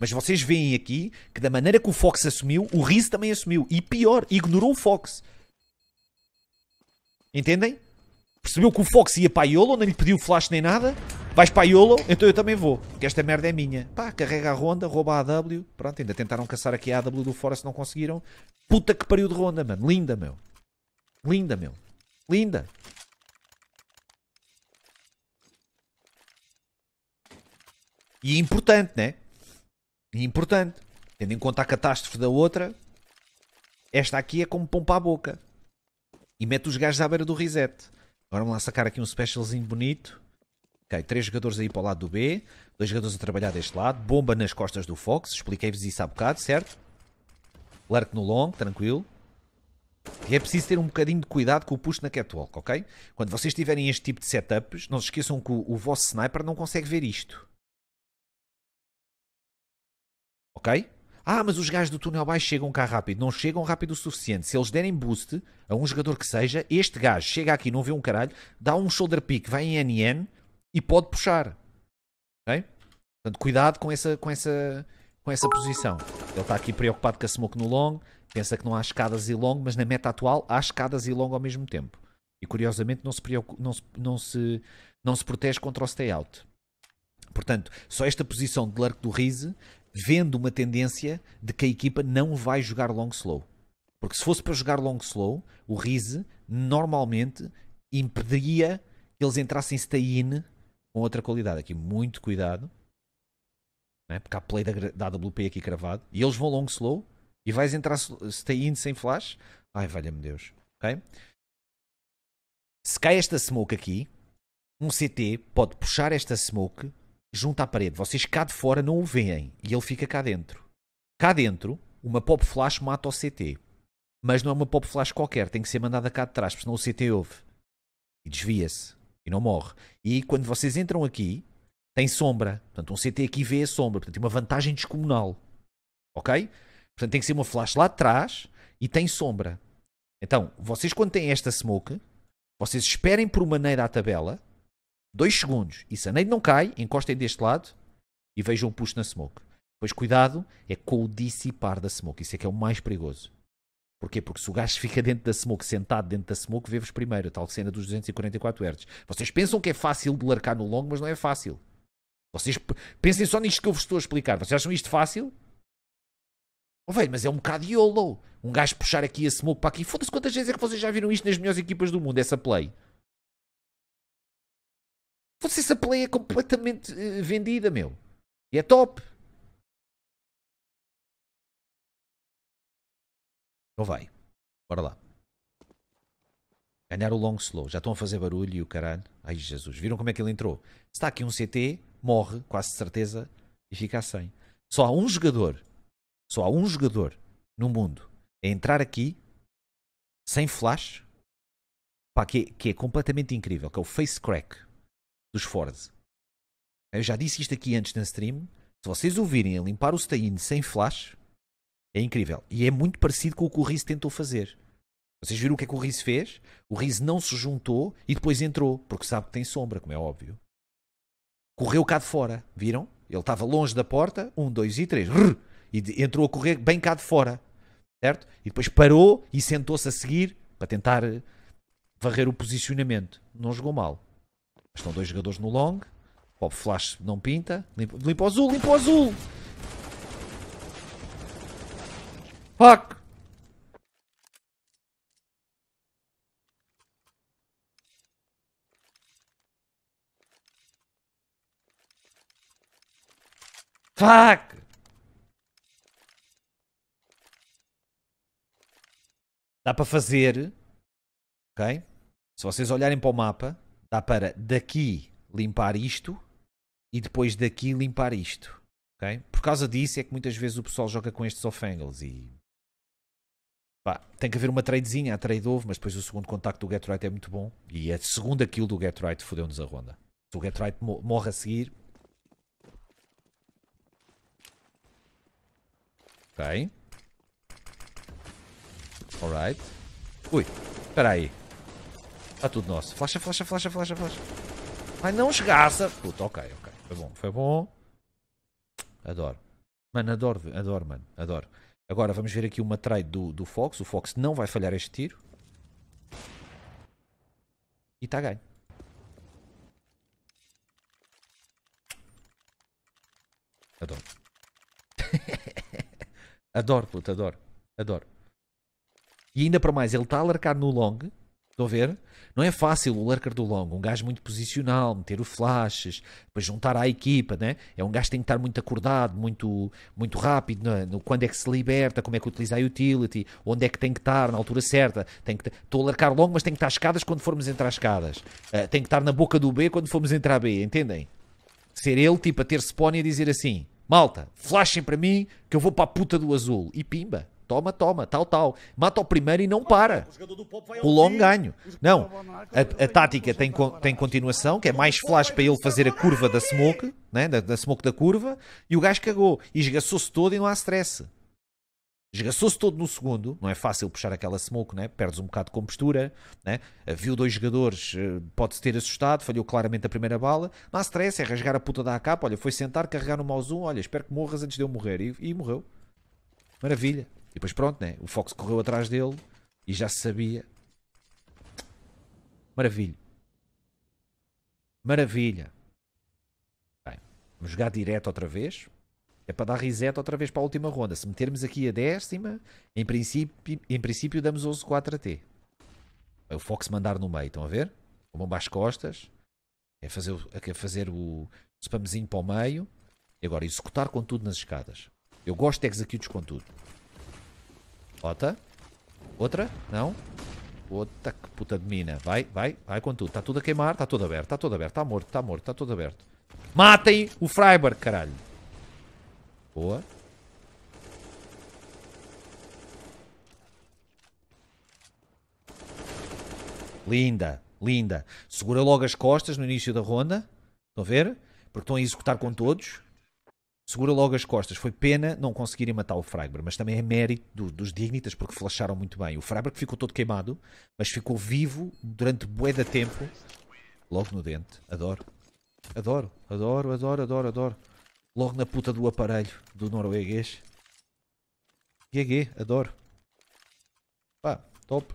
Mas vocês veem aqui que da maneira que o Fox assumiu, o Riz também assumiu. E pior, ignorou o Fox. Entendem? Percebeu que o Fox ia para a YOLO, não lhe pediu flash nem nada. Vais para a YOLO? Então eu também vou, porque esta merda é minha. Pá, carrega a ronda, rouba a AW. Pronto, ainda tentaram caçar aqui a AW do Forest, não conseguiram. Puta que pariu de ronda, mano. Linda, meu. Linda, meu. Linda. E importante, né? E importante. Tendo em conta a catástrofe da outra, esta aqui é como pompa à boca e mete os gajos à beira do reset. Agora vamos lá sacar aqui um specialzinho bonito. Ok, três jogadores aí para o lado do B, dois jogadores a trabalhar deste lado, bomba nas costas do Fox, expliquei-vos isso há bocado, certo? Larco no long, tranquilo. E é preciso ter um bocadinho de cuidado com o push na catwalk, ok? Quando vocês tiverem este tipo de setups, não se esqueçam que o, o vosso sniper não consegue ver isto. Ok? Ah, mas os gajos do túnel baixo chegam cá rápido. Não chegam rápido o suficiente. Se eles derem boost a um jogador que seja, este gajo chega aqui, não vê um caralho, dá um shoulder pick, vai em NN e pode puxar. Ok? Portanto, cuidado com essa, com essa, com essa posição. Ele está aqui preocupado com a smoke no long, pensa que não há escadas e long, mas na meta atual há escadas e long ao mesmo tempo. E curiosamente não se, preocupa, não se, não se, não se protege contra o stay out. Portanto, só esta posição de largo do Rize vendo uma tendência de que a equipa não vai jogar long slow. Porque se fosse para jogar long slow, o Rize normalmente impediria que eles entrassem stay-in com outra qualidade. Aqui muito cuidado. Né? Porque há play da, da WP aqui cravado. E eles vão long slow e vais entrar stay-in sem flash. Ai, valha-me Deus. Okay? Se cai esta smoke aqui, um CT pode puxar esta smoke junto à parede. Vocês cá de fora não o veem e ele fica cá dentro. Cá dentro, uma pop flash mata o CT. Mas não é uma pop flash qualquer, tem que ser mandada cá de trás, senão o CT ouve. E desvia-se. E não morre. E quando vocês entram aqui, tem sombra. Portanto, um CT aqui vê a sombra. Portanto, tem uma vantagem descomunal. Ok? Portanto, tem que ser uma flash lá de trás e tem sombra. Então, vocês quando têm esta smoke, vocês esperem por maneira à tabela dois segundos e Saneide não cai, encostem deste lado e vejam um push na smoke. Pois cuidado é com o dissipar da smoke, isso é que é o mais perigoso. Porquê? Porque se o gajo fica dentro da smoke, sentado dentro da smoke, vê-vos primeiro, a tal cena dos 244 Hz. Vocês pensam que é fácil de largar no longo, mas não é fácil. Vocês pensem só nisto que eu vos estou a explicar. Vocês acham isto fácil? Oh, velho, mas é um bocado YOLO. Um gajo puxar aqui a smoke para aqui. Foda-se quantas vezes é que vocês já viram isto nas melhores equipas do mundo, essa play. Vocês a play é completamente eh, vendida, meu. E é top. Então vai. Bora lá. Ganhar o long slow. Já estão a fazer barulho e o caralho. Ai Jesus, viram como é que ele entrou? está aqui um CT, morre, quase de certeza, e fica sem. Só há um jogador, só há um jogador no mundo a entrar aqui, sem flash, pá, que, é, que é completamente incrível, que é o Face Crack dos Ford. Eu já disse isto aqui antes na stream. Se vocês ouvirem a limpar o stain sem flash, é incrível. E é muito parecido com o que o Riz tentou fazer. Vocês viram o que é que o Riz fez? O Riz não se juntou e depois entrou, porque sabe que tem sombra, como é óbvio. Correu cá de fora, viram? Ele estava longe da porta, um, dois e três, e entrou a correr bem cá de fora, certo? E depois parou e sentou-se a seguir para tentar eh, varrer o posicionamento. Não jogou mal. Estão dois jogadores no long. Pop Flash não pinta. Limpa, limpa o azul, limpa o azul! Fuck! Fuck! Dá para fazer, ok? Se vocês olharem para o mapa, Dá tá, para daqui limpar isto e depois daqui limpar isto. Okay? Por causa disso é que muitas vezes o pessoal joga com estes off-angles e Bah, tem que haver uma tradezinha, a trade houve, mas depois o segundo contacto do Get Right é muito bom. E a segunda kill do Get Right fodeu-nos a ronda. Se o Get Right morre a seguir. Ok. Alright. Ui, espera aí. Está tudo nosso. Flasha, flasha, flasha, flasha, flasha. Ai, não esgaça. Puta, ok, ok. Foi bom, foi bom. Adoro. Mano, adoro, adoro, mano. Adoro. Agora vamos ver aqui uma trade do, do Fox. O Fox não vai falhar este tiro. E está ganho. Adoro. adoro, puta, adoro. Adoro. E ainda para mais, ele está a alarcar no long. Estão a ver? Não é fácil o Lurker do Longo, um gajo muito posicional, meter o flashes, depois juntar à equipa, né? É um gajo que tem que estar muito acordado, muito, muito rápido, né? no, quando é que se liberta, como é que utiliza a utility, onde é que tem que estar, na altura certa. Tem que, estou a largar longo, mas tem que estar às escadas quando formos entrar às escadas. Uh, ah, tem que estar na boca do B quando formos entrar a B, entendem? Ser ele, tipo, a ter spawn e a dizer assim, malta, flashem para mim que eu vou para a puta do azul. E pimba. Toma, toma, tal, tal. Mata o primeiro e não para. O longo ganho. Não, a, a tática tem, tem continuação, que é mais flash para ele fazer a curva da smoke, né? da, da smoke da curva, e o gajo cagou. E esgaçou-se todo e não há stress. Esgaçou-se todo no segundo, não é fácil puxar aquela smoke, né? perdes um bocado de compostura, né? viu dois jogadores, eh, pode-se ter assustado, falhou claramente a primeira bala, não há stress, é rasgar a puta da capa. olha, foi sentar, carregar no mouse 1, olha, espero que morras antes de eu morrer, e, e morreu. Maravilha. E depois pronto, né? o Fox correu atrás dele e já se sabia. Maravilha. Maravilha. Bem, vamos jogar direto outra vez. É para dar reset outra vez para a última ronda. Se metermos aqui a décima, em princípio, em princípio damos 11-4 a T. É o Fox mandar no meio, estão a ver? O bomba às costas. É fazer, é, é fazer o spamzinho para o meio. E agora executar com tudo nas escadas. Eu gosto de executes com tudo. Rota. Outra? Não? Outra que puta de mina. Vai, vai, vai com tudo. Está tudo a queimar, está tudo aberto, está tudo aberto, está morto, está morto, está tudo aberto. Matem o Freiburg, caralho. Boa. Linda, linda. Segura logo as costas no início da ronda. Estão a ver? Porque estão a executar com todos segura logo as costas. Foi pena não conseguirem matar o Freiburg, mas também é mérito do, dos dignitas porque flasharam muito bem. O que ficou todo queimado, mas ficou vivo durante bué da tempo. Logo no dente. Adoro. Adoro, adoro, adoro, adoro, adoro. Logo na puta do aparelho do norueguês. GG, adoro. Pá, top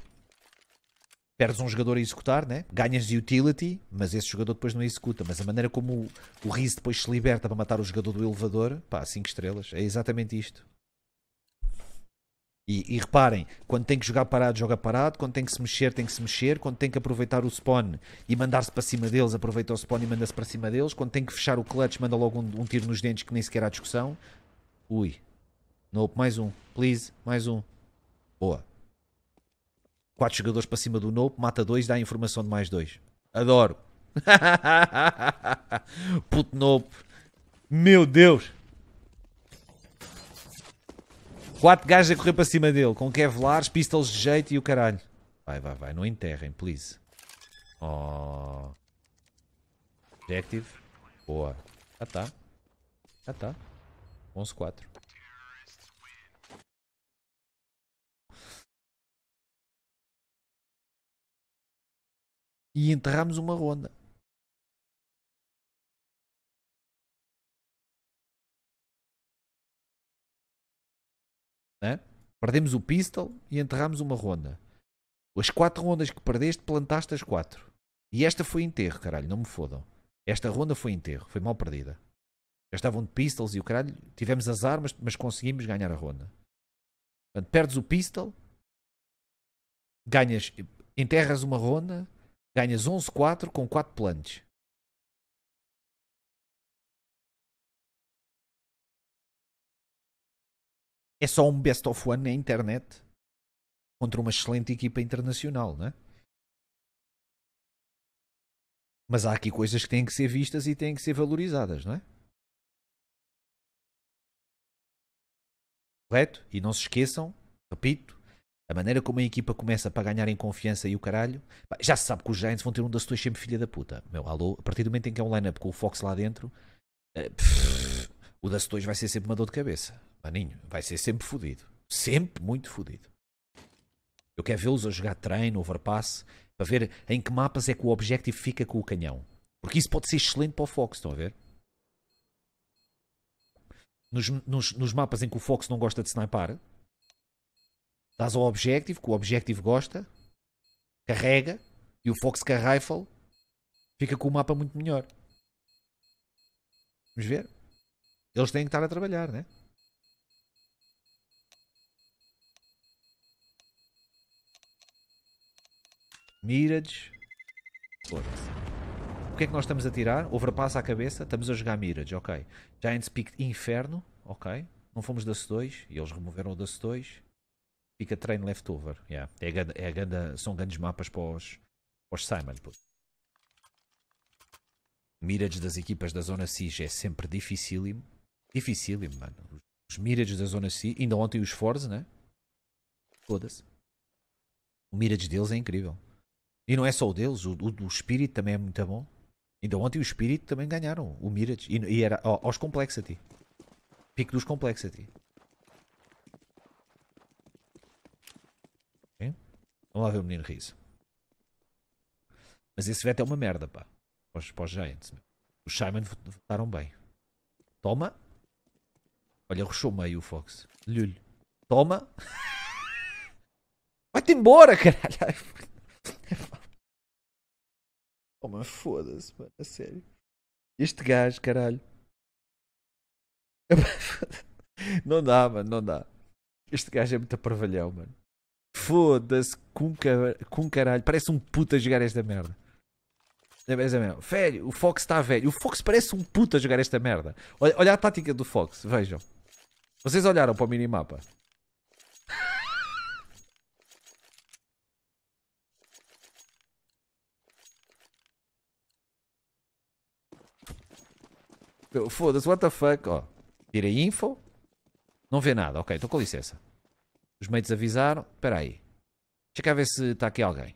perdes um jogador a executar, né? ganhas de utility, mas esse jogador depois não executa. Mas a maneira como o, o Riz depois se liberta para matar o jogador do elevador, pá, 5 estrelas, é exatamente isto. E, e, reparem, quando tem que jogar parado, joga parado, quando tem que se mexer, tem que se mexer, quando tem que aproveitar o spawn e mandar-se para cima deles, aproveita o spawn e manda-se para cima deles, quando tem que fechar o clutch, manda logo um, um tiro nos dentes que nem sequer há discussão. Ui, nope, mais um, please, mais um. Boa. 4 jogadores para cima do Nope, mata 2, dá informação de mais 2. Adoro. Puto Nope. Meu Deus. 4 gajos a correr para cima dele, com Kevlars, pistols de jeito e o caralho. Vai, vai, vai, não enterrem, please. Oh. Objective. Boa. Já está. Já está. 11-4. e enterramos uma ronda. É? Perdemos o pistol e enterramos uma ronda. As quatro rondas que perdeste, plantaste as quatro. E esta foi enterro, caralho, não me fodam. Esta ronda foi enterro, foi mal perdida. Já estavam de pistols e o caralho. Tivemos azar, mas, mas conseguimos ganhar a ronda. Portanto, perdes o pistol, ganhas, enterras uma ronda, Ganhas 11, 4 com 4 plantes. É só um best of one na internet contra uma excelente equipa internacional, não é? Mas há aqui coisas que têm que ser vistas e têm que ser valorizadas, não é? Correto? E não se esqueçam, repito, a maneira como a equipa começa para ganhar em confiança e o caralho, já se sabe que os Giants vão ter um das dois sempre filha da puta. Meu, alô, a partir do momento em que é um lineup com o Fox lá dentro, uh, pff, o das dois vai ser sempre uma dor de cabeça. Maninho, vai ser sempre fodido. Sempre muito fodido. Eu quero vê-los a jogar treino, overpass, para ver em que mapas é que o objetivo fica com o canhão. Porque isso pode ser excelente para o Fox, estão a ver? Nos, nos, nos mapas em que o Fox não gosta de sniper, Dás ao objetivo, que o objetivo gosta, carrega, e o Fox Car Rifle fica com o mapa muito melhor. Vamos ver? Eles têm que estar a trabalhar, né? Mirage. O que é que nós estamos a tirar? Overpass à cabeça. Estamos a jogar Mirage, ok. Giants Peak Inferno, ok. Não fomos Dust 2 e eles removeram o Dust 2. Pica Train Leftover. Yeah. É ganda, é ganda, são grandes mapas para os, para os Simon. Pô. das equipas da Zona siege é sempre dificílimo. Dificílimo, mano. Os mirages da Zona siege Ainda ontem os Forza, né? Foda-se. O Mirage deles é incrível. E não é só o deles, o, o, o Spirit também é muito bom. Ainda ontem o Spirit também ganharam o Mirage. E, e era aos Complexity. Pico dos Complexity. Vamos lá ver o menino riso. Mas esse veto é uma merda, pá. Para os, para os Giants. Os Simon votaram bem. Toma. Olha, roxou meio o Fox. Lulho. Toma. Vai-te embora, caralho. Toma, foda-se, mano. A sério. Este gajo, caralho. Não dá, mano. Não dá. Este gajo é muito aparvalhão, mano. Foda-se, com, com caralho. Parece um puta a jogar esta merda. É, é mesmo. Velho, o Fox está velho. O Fox parece um puta a jogar esta merda. Olha, olha a tática do Fox, vejam. Vocês olharam para o minimapa? Foda-se, what the fuck? Ó, tirei info. Não vê nada, ok, estou com licença. Os mates avisaram. Espera aí. Deixa cá ver se está aqui alguém.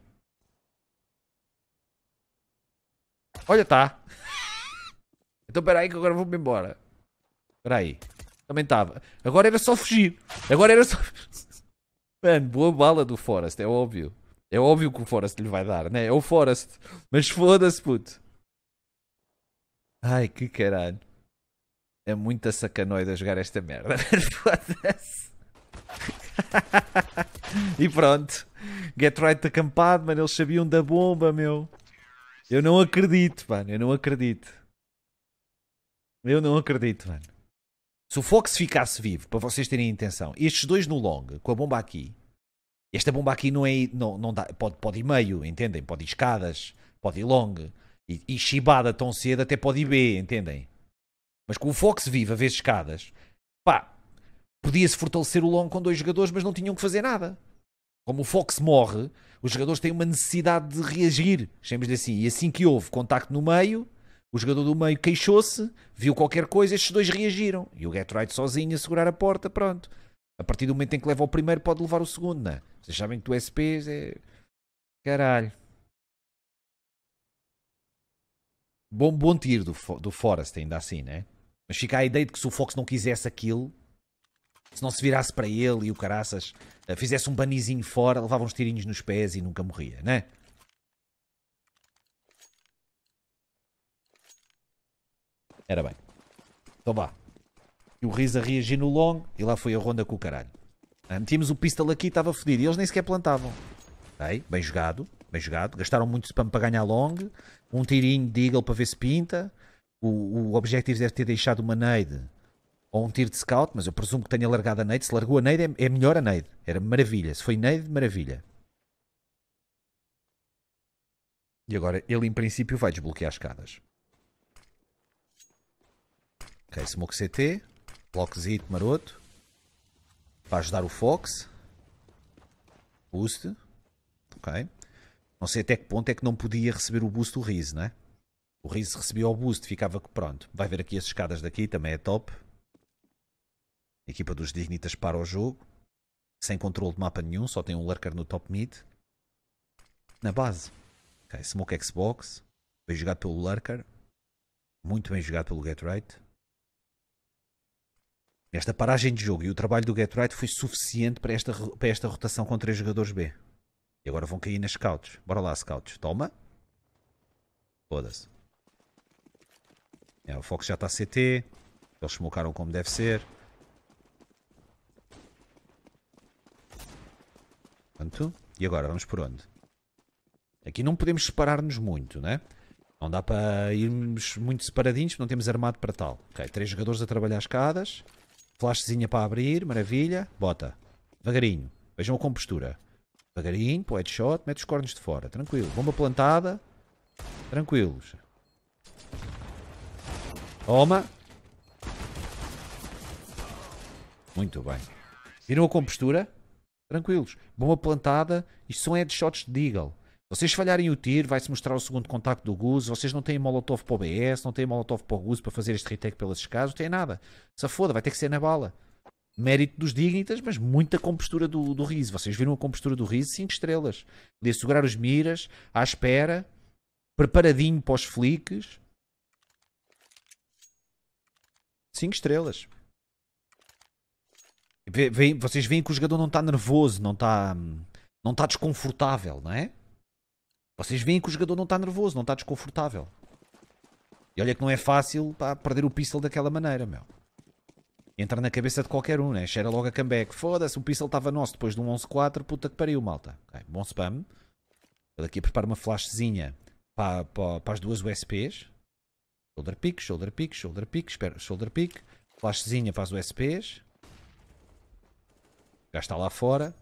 Olha, está. Então espera aí que agora vou-me embora. Espera aí. Também estava. Agora era só fugir. Agora era só... Mano, boa bala do Forest, é óbvio. É óbvio que o Forest lhe vai dar, né? É o Forest. Mas foda-se, puto. Ai, que caralho. É muita sacanoida jogar esta merda. Foda-se. e pronto. Get Right acampado, mano. Eles sabiam da bomba, meu. Eu não acredito, mano. Eu não acredito. Eu não acredito, mano. Se o Fox ficasse vivo, para vocês terem intenção, estes dois no long, com a bomba aqui, esta bomba aqui não é. Não, não dá, pode, pode ir meio, entendem? Pode ir escadas, pode ir long. E, e chibada tão cedo até pode ir B, entendem? Mas com o Fox vivo a ver escadas, pá, Podia-se fortalecer o longo com dois jogadores, mas não tinham que fazer nada. Como o Fox morre, os jogadores têm uma necessidade de reagir, chamemos-lhe assim. E assim que houve contacto no meio, o jogador do meio queixou-se, viu qualquer coisa, estes dois reagiram. E o Get Right sozinho a segurar a porta, pronto. A partir do momento em que leva o primeiro, pode levar o segundo, não é? Vocês sabem que do SP é. Caralho. Bom, bom tiro do, do Forrest, ainda assim, né? Mas fica a ideia de que se o Fox não quisesse aquilo, se não se virasse para ele e o caraças eh, fizesse um banizinho fora, levava uns tirinhos nos pés e nunca morria, né? Era bem. Então vá. E o Riza reagiu no long e lá foi a ronda com o caralho. Ah, metíamos o pistol aqui e estava fodido. E eles nem sequer plantavam. Okay, tá bem jogado. Bem jogado. Gastaram muito spam para ganhar long. Um tirinho de eagle para ver se pinta. O, o Objectives deve ter deixado uma nade ou um tiro de scout, mas eu presumo que tenha largado a Neide. Se largou a Neide, é, melhor a Neide. Era maravilha. Se foi Neide, maravilha. E agora ele, em princípio, vai desbloquear as escadas. Ok, Smoke CT. Blockzito maroto. Para ajudar o Fox. Boost. Ok. Não sei até que ponto é que não podia receber o boost do Riz, né? O Riz recebia o boost, ficava pronto. Vai ver aqui as escadas daqui, também é top. A equipa dos Dignitas para o jogo, sem controle de mapa nenhum, só tem um lurker no top mid. Na base, okay, Smoke Xbox, bem jogado pelo lurker, muito bem jogado pelo Get Right. Esta paragem de jogo e o trabalho do Get Right foi suficiente para esta, para esta rotação com 3 jogadores B. E agora vão cair nas scouts. Bora lá, scouts. Toma. Foda-se. É, o Fox já está CT. Eles smocaram como deve ser. E agora, vamos por onde? Aqui não podemos separar-nos muito, né? Não dá para irmos muito separadinhos, não temos armado para tal. Ok, três jogadores a trabalhar as escadas. Flashzinha para abrir, maravilha. Bota. Devagarinho. Vejam a compostura. Devagarinho, para shot, headshot, mete os cornos de fora. Tranquilo. Bomba plantada. Tranquilos. Toma. Muito bem. Viram a compostura? Tranquilos. Boa plantada. Isto são headshots de Deagle. Vocês falharem o tiro, vai-se mostrar o segundo contacto do Guzo. Vocês não têm molotov para o BS, não têm molotov para o Guzo para fazer este retake pelas escadas, não têm nada. Se foda, vai ter que ser na bala. Mérito dos dignitas, mas muita compostura do, do Riz. Vocês viram a compostura do Riz? 5 estrelas. De segurar os miras, à espera, preparadinho para os fliques. 5 estrelas. Vê, vocês veem que o jogador não está nervoso, não está não está desconfortável, não é? Vocês veem que o jogador não está nervoso, não está desconfortável. E olha que não é fácil pá, perder o pistol daquela maneira, meu. Entra na cabeça de qualquer um, né? Cheira logo a comeback. Foda-se, o pistol estava nosso depois de um 11-4, puta que pariu, malta. Okay, bom spam. Eu daqui preparo uma flashzinha para, para, as duas USPs. Shoulder pick, shoulder pick, shoulder pick, shoulder pick. Flashzinha para as USPs. Já está lá fora,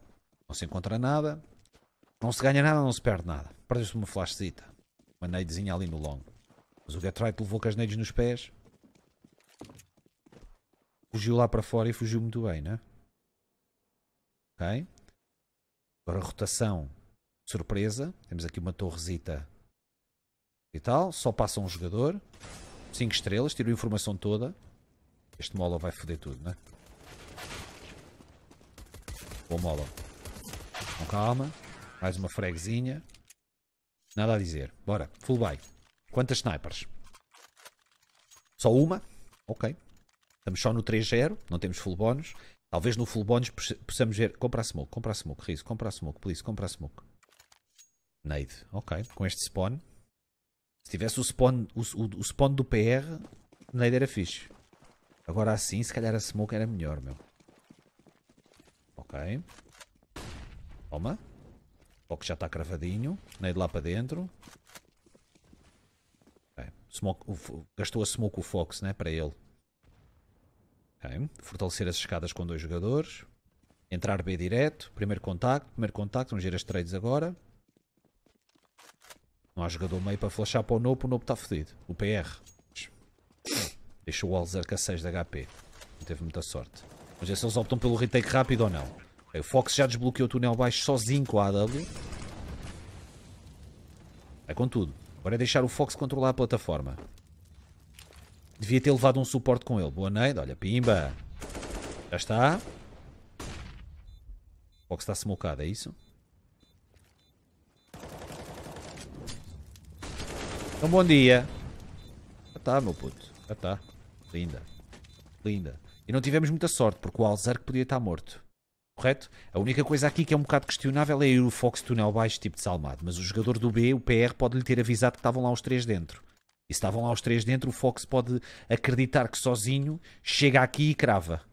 não se encontra nada, não se ganha nada, não se perde nada. Perdeu-se uma flashzita, uma nadezinha ali no longo. Mas o Detroit levou com as nades nos pés, fugiu lá para fora e fugiu muito bem, né? Ok? Agora rotação, surpresa. Temos aqui uma torrezita e tal. Só passa um jogador. 5 estrelas, tiro a informação toda. Este mola vai foder tudo, né? o Molo. Com calma. Mais uma freguesinha. Nada a dizer. Bora. Full buy. Quantas snipers? Só uma? Ok. Estamos só no 3-0. Não temos full bónus. Talvez no full bónus possamos ver. Comprar a smoke, comprar a smoke, riso, comprar a smoke, please, comprar a smoke. Nade, ok. Com este spawn. Se tivesse o spawn, o, o, o spawn do PR, Nade era fixe. Agora assim, se calhar a smoke era melhor, meu. Ok. Toma. O que já está cravadinho. Nem de lá para dentro. Smoke, o, gastou a smoke o Fox, né? Para ele. Fortalecer as escadas com dois jogadores. Entrar B direto. Primeiro contacto. Primeiro contacto. Vamos ver as trades agora. Não há jogador meio para flashar para o Nopo. O Nopo está fodido. O PR. Deixou o Walzer com 6 de HP. Não teve muita sorte. Vamos ver se eles optam pelo retake rápido ou não. O Fox já desbloqueou o túnel baixo sozinho com a AW. É contudo, Agora é deixar o Fox controlar a plataforma. Devia ter levado um suporte com ele. Boa Neide. Olha, pimba. Já está. O Fox está smocado, é isso? Então, bom dia. Já está, meu puto. Já está. Linda. Linda. E não tivemos muita sorte, porque o Alzark podia estar morto. Correto? A única coisa aqui que é um bocado questionável é ir o Fox túnel baixo tipo de salmado, mas o jogador do B, o PR, pode-lhe ter avisado que estavam lá os três dentro. E se estavam lá os três dentro, o Fox pode acreditar que sozinho chega aqui e crava.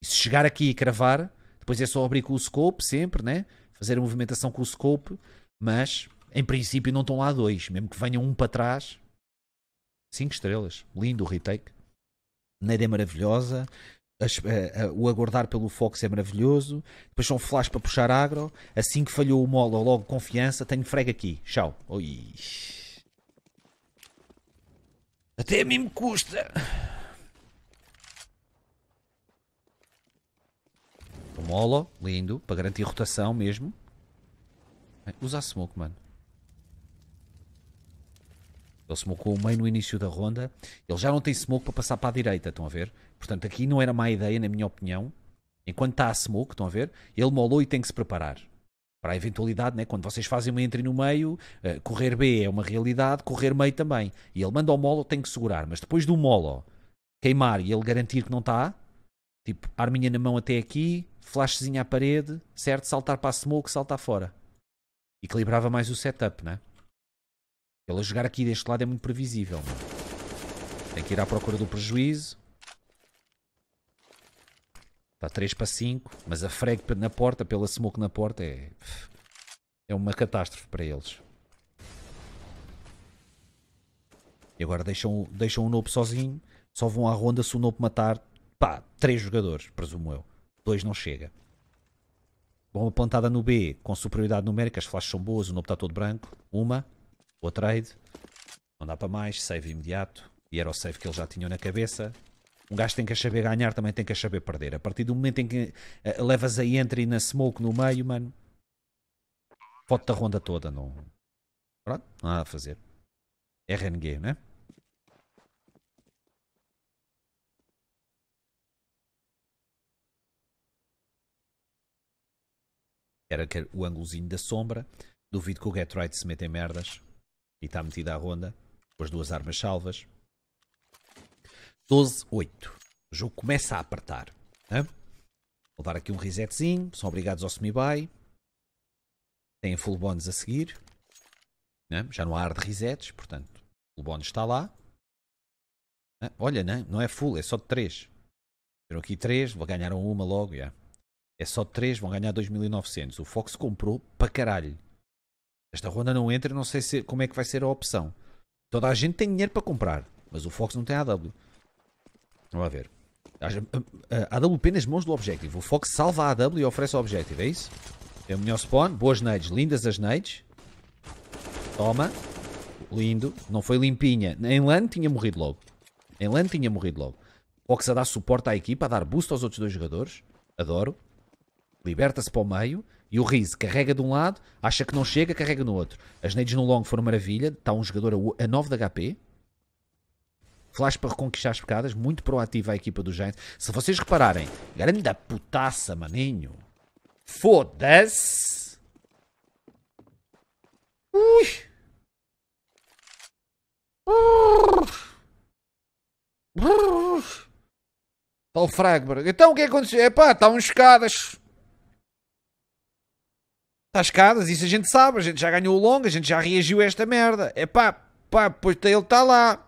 E se chegar aqui e cravar, depois é só abrir com o scope, sempre, né? Fazer a movimentação com o scope, mas em princípio não estão lá dois, mesmo que venham um para trás. 5 estrelas, lindo o retake. Ned é maravilhosa. As, eh, eh, o aguardar pelo Fox é maravilhoso. Depois são flash para puxar agro. Assim que falhou o Mola, logo confiança. Tenho frega aqui. Tchau. Oi. Até a mim me custa. Molo, lindo, para garantir rotação mesmo. Usa a smoke, mano. Ele smocou o meio no início da ronda. Ele já não tem smoke para passar para a direita, estão a ver? Portanto, aqui não era má ideia, na minha opinião. Enquanto está a smoke, estão a ver? Ele molou e tem que se preparar. Para a eventualidade, né? quando vocês fazem uma entre no meio, eh, correr B é uma realidade, correr meio também. E ele manda o molo, tem que segurar. Mas depois do molo queimar e ele garantir que não está, tipo, arminha na mão até aqui, flashzinha à parede, certo? Saltar para a smoke, saltar fora. Equilibrava mais o setup, né? Ele a jogar aqui deste lado é muito previsível. Tem que ir à procura do prejuízo. Está 3 para 5. Mas a frag na porta, pela smoke na porta, é... É uma catástrofe para eles. E agora deixam, deixam o Nope sozinho. Só vão à ronda se o Nope matar... Pá, 3 jogadores, presumo eu. 2 não chega. Bomba plantada no B, com superioridade numérica. As flashes são boas, o Nope está todo branco. Uma o trade, não dá para mais, save imediato, e era o save que eles já tinham na cabeça. Um gajo tem que saber ganhar, também tem que saber perder. A partir do momento em que uh, levas a entry na smoke no meio, mano, pode-te a ronda toda, não. Pronto, não há nada a fazer. RNG, né? Era o ângulozinho da sombra. Duvido que o Get Right se meta em merdas. E está metida a ronda. Com as duas armas salvas. 12-8. O jogo começa a apertar. Né? Vou dar aqui um resetzinho. São obrigados ao semi-buy. Têm full bonds a seguir. Né? Já não há ar de resets, portanto, o bonds está lá. Né? Olha, né? não é full, é só de 3. Viram aqui 3, ganharam uma logo. Yeah. É só de 3, vão ganhar 2.900. O Fox comprou para caralho. Esta ronda não entra, não sei se, como é que vai ser a opção. Toda a gente tem dinheiro para comprar, mas o Fox não tem AW. Vamos lá ver. A AW apenas mãos do objetivo. O Fox salva a AW e oferece o objetivo, é isso? Tem o melhor spawn. Boas nades. Lindas as nades. Toma. Lindo. Não foi limpinha. Em LAN tinha morrido logo. Em LAN tinha morrido logo. Fox a dar suporte à equipa, a dar boost aos outros dois jogadores. Adoro. Liberta-se para o meio. E o Riz carrega de um lado, acha que não chega, carrega no outro. As nades no longo foram maravilha. Está um jogador a 9 de HP. Flash para reconquistar as pecadas. Muito proativa a equipa do Giants. Se vocês repararem, grande putaça, maninho. Foda-se. Ui. Está o Tal Então o que é aconteceu? Epá, estão tá escadas. Tascadas, tá isso a gente sabe, a gente já ganhou o longo, a gente já reagiu a esta merda. É pá, pá, pois tá, ele está lá.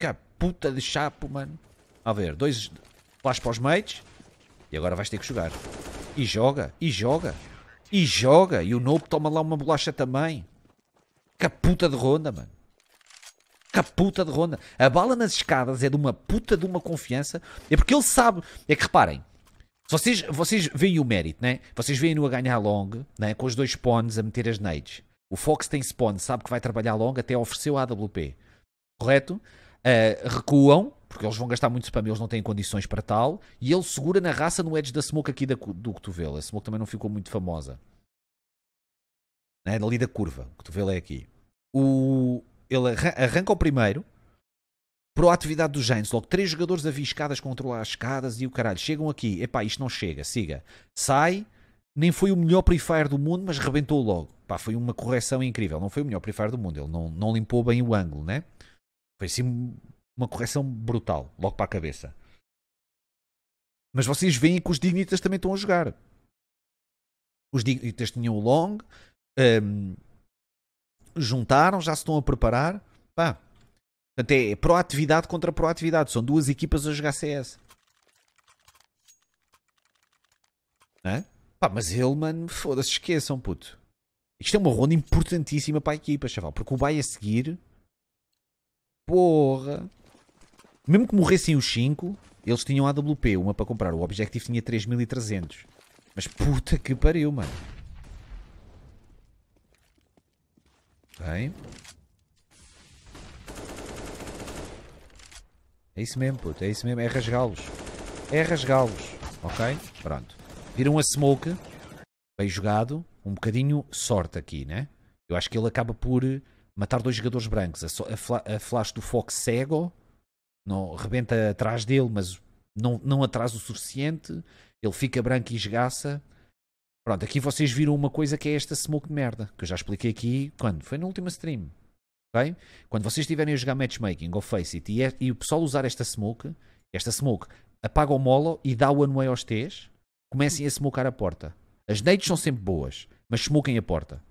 Que puta de chapo, mano. A ver, dois flash para os mates. E agora vais ter que jogar. E joga, e joga, e joga. E o Nope toma lá uma bolacha também. Que puta de ronda, mano. Que puta de ronda. A bala nas escadas é de uma puta de uma confiança. É porque ele sabe. É que reparem, vocês, vocês veem o mérito, né? Vocês veem-no a ganhar long, né? com os dois spawns a meter as nades. O Fox tem spawn, sabe que vai trabalhar long, até ofereceu a AWP. Correto? Uh, recuam, porque eles vão gastar muito spam, eles não têm condições para tal, e ele segura na raça no edge da smoke aqui da, do cotovelo. A smoke também não ficou muito famosa. Né? Ali da curva, o cotovelo é aqui. O, ele arranca o primeiro, Proatividade dos Giants. Logo, três jogadores a vir escadas contra as escadas e o caralho. Chegam aqui. Epá, isto não chega. Siga. Sai. Nem foi o melhor prefire do mundo, mas rebentou logo. Pá, foi uma correção incrível. Não foi o melhor prefire do mundo. Ele não, não limpou bem o ângulo, né? Foi assim uma correção brutal. Logo para a cabeça. Mas vocês veem que os Dignitas também estão a jogar. Os Dignitas tinham o long. Um, juntaram, já se estão a preparar. Pá, Portanto, é, é proatividade contra proatividade. São duas equipas a jogar CS. É? Pá, mas ele, mano, foda-se, esqueçam, puto. Isto é uma ronda importantíssima para a equipa, chaval. Porque o vai a seguir. Porra. Mesmo que morressem os 5, eles tinham AWP, uma para comprar. O Objective tinha 3300. Mas puta que pariu, mano. Bem. É isso mesmo, puto. É isso mesmo. É rasgá-los. É rasgá-los. Ok? Pronto. Viram a smoke. Bem jogado. Um bocadinho sorte aqui, né? Eu acho que ele acaba por eh, matar dois jogadores brancos. A, so a, fla a flash do Fox cego. Não, rebenta atrás dele, mas não, não atrasa o suficiente. Ele fica branco e esgaça. Pronto, aqui vocês viram uma coisa que é esta smoke de merda. Que eu já expliquei aqui quando? Foi na última stream. Okay? Quando vocês estiverem a jogar matchmaking ou face it e, é, e o pessoal usar esta smoke, esta smoke apaga o molo e dá o one way aos T's, comecem a smocar a porta. As nades são sempre boas, mas smokem a porta.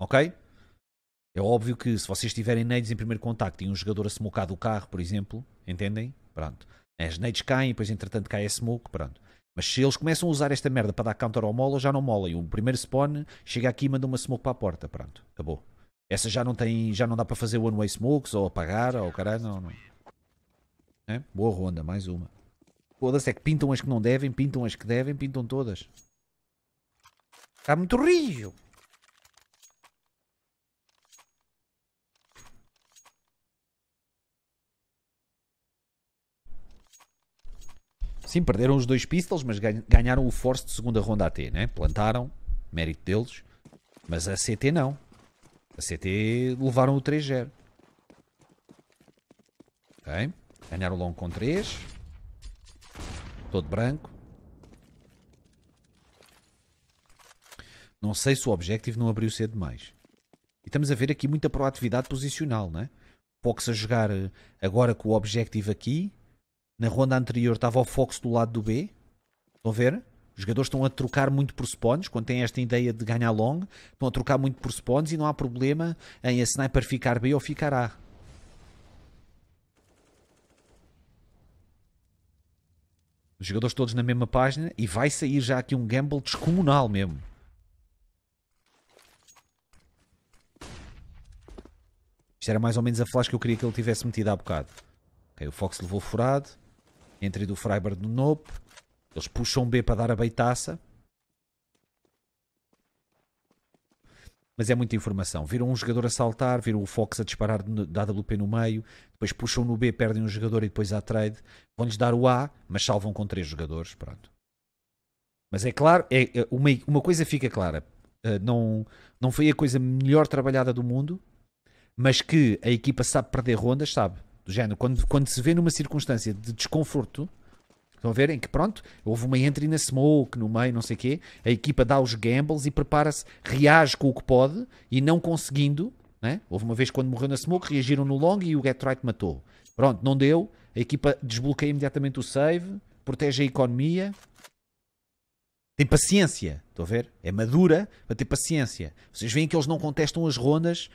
Ok? É óbvio que se vocês tiverem nades em primeiro contacto e um jogador a smocar do carro, por exemplo, entendem? Pronto. As nades caem, depois entretanto cai a smoke, pronto. Mas se eles começam a usar esta merda para dar counter ao mola, já não mola. E o primeiro spawn chega aqui e manda uma smoke para a porta, pronto. Acabou. Essa já não tem, já não dá para fazer one-way smokes ou apagar ou caralho, não, não. É? Boa ronda, mais uma. todas é que pintam as que não devem, pintam as que devem, pintam todas. Está muito rio. Sim, perderam os dois pistols, mas ganharam o force de segunda ronda AT, né? Plantaram, mérito deles. Mas a CT não. A CT levaram o 3-0. Ok. Ganharam longo com 3. Todo branco. Não sei se o objetivo não abriu cedo demais. E estamos a ver aqui muita proatividade posicional, não é? Fox a jogar eh, agora com o objetivo aqui. Na ronda anterior estava o Fox do lado do B. Estão a ver? Os jogadores estão a trocar muito por spawns, quando têm esta ideia de ganhar long, estão a trocar muito por spawns e não há problema em a sniper ficar B ou ficar A. Os jogadores todos na mesma página e vai sair já aqui um gamble descomunal mesmo. Isto era mais ou menos a flash que eu queria que ele tivesse metido há bocado. Okay, o Fox levou furado. Entrei do Freiburg no Nope. Eles puxam B para dar a beitaça. Mas é muita informação. Viram um jogador a saltar, viram o Fox a disparar da AWP no meio, depois puxam no B, perdem um jogador e depois há trade. Vão-lhes dar o A, mas salvam com três jogadores. Pronto. Mas é claro, é, é uma, uma coisa fica clara. Eh, não, não foi a coisa melhor trabalhada do mundo, mas que a equipa sabe perder rondas, sabe? Do género, quando, quando se vê numa circunstância de desconforto, Estão a ver? Em que, pronto, houve uma entry na smoke, no meio, não sei o quê. A equipa dá os gambles e prepara-se, reage com o que pode e não conseguindo. Né? Houve uma vez quando morreu na smoke, reagiram no long e o Get Right matou. Pronto, não deu. A equipa desbloqueia imediatamente o save, protege a economia tem paciência, estou a ver? É madura para ter paciência. Vocês veem que eles não contestam as rondas.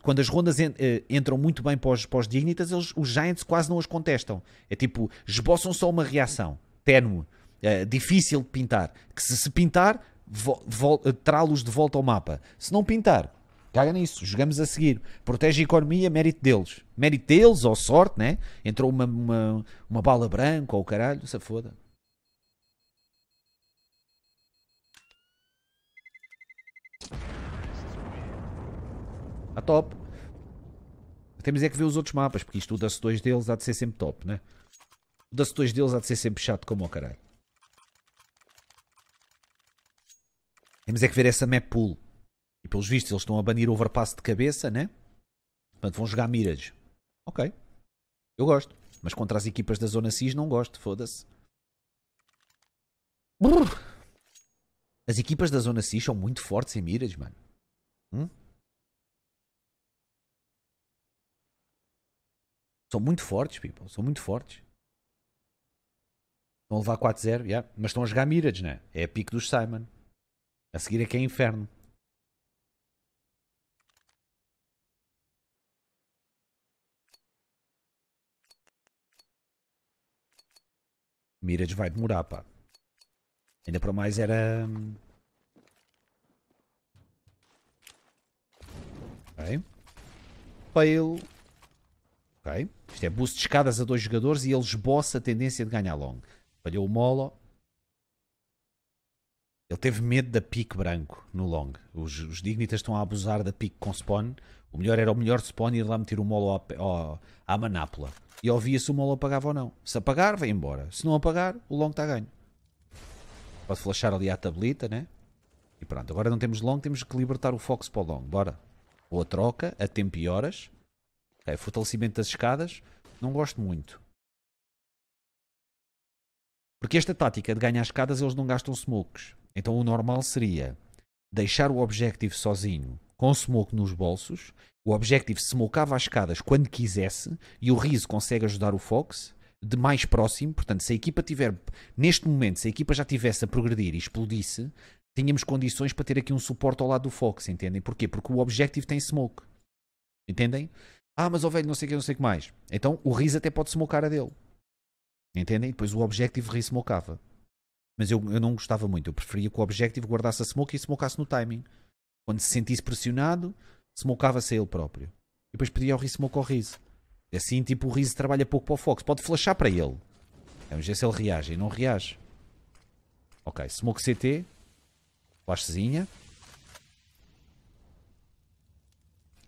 Quando as rondas eh, entram muito bem para os, para os Dignitas, eles, os Giants quase não as contestam. É tipo, esboçam só uma reação ténue, eh, difícil de pintar. Que se se pintar, eh, trá-los de volta ao mapa. Se não pintar, caga nisso, jogamos a seguir. Protege a economia, mérito deles. Mérito deles, ou sorte, né? Entrou uma, uma, uma bala branca ou caralho, se foda. a top. Temos é que ver os outros mapas, porque isto, o Dust 2 deles há de ser sempre top, né? O Dust 2 deles há de ser sempre chato como o caralho. Temos é que ver essa map pool. E pelos vistos eles estão a banir overpass de cabeça, né? Portanto vão jogar miras Ok. Eu gosto. Mas contra as equipas da Zona CIS não gosto, foda-se. As equipas da Zona CIS são muito fortes em miras mano. Hum? São muito fortes, people. São muito fortes. Estão a levar 4-0, yeah. mas estão a jogar Mirage, né? É a pique dos Simon. A seguir é que é inferno. Mirage vai demorar, pá. Ainda para mais era. Hum, ok. Pale. Okay? Isto é busto de escadas a dois jogadores e ele esboça a tendência de ganhar long. Falhou o Molo. Ele teve medo da pique branco no long. Os, os Dignitas estão a abusar da pique com spawn. O melhor era o melhor spawn ir lá meter o Molo à manápola. E ouvia se o Molo apagava ou não. Se apagar, vai embora. Se não apagar, o long está ganho. Pode flashar ali à tablita, né? E pronto, agora não temos long, temos que libertar o Fox para o long. Bora. Ou a troca, a tempo e horas. Okay, é, fortalecimento das escadas, não gosto muito. Porque esta tática de ganhar escadas eles não gastam smokes. Então o normal seria deixar o objetivo sozinho com smoke nos bolsos. O objetivo smokava as escadas quando quisesse e o Riso consegue ajudar o Fox de mais próximo. Portanto, se a equipa tiver, neste momento, se a equipa já tivesse a progredir e explodisse, tínhamos condições para ter aqui um suporte ao lado do Fox, entendem? Porquê? Porque o objetivo tem smoke. Entendem? Ah, mas o velho não sei o que, não sei o que mais. Então o riso até pode smocar a dele. Entendem? Depois o Objective re-smokava. Mas eu, eu não gostava muito. Eu preferia que o Objective guardasse a smoke e smokasse no timing. Quando se sentisse pressionado, se se a ele próprio. E depois pedia ao re-smoke ao riso. É assim, tipo, o riso trabalha pouco para o Fox. Pode flashar para ele. Vamos ver se ele reage. E não reage. Ok, smoke CT. Flashzinha.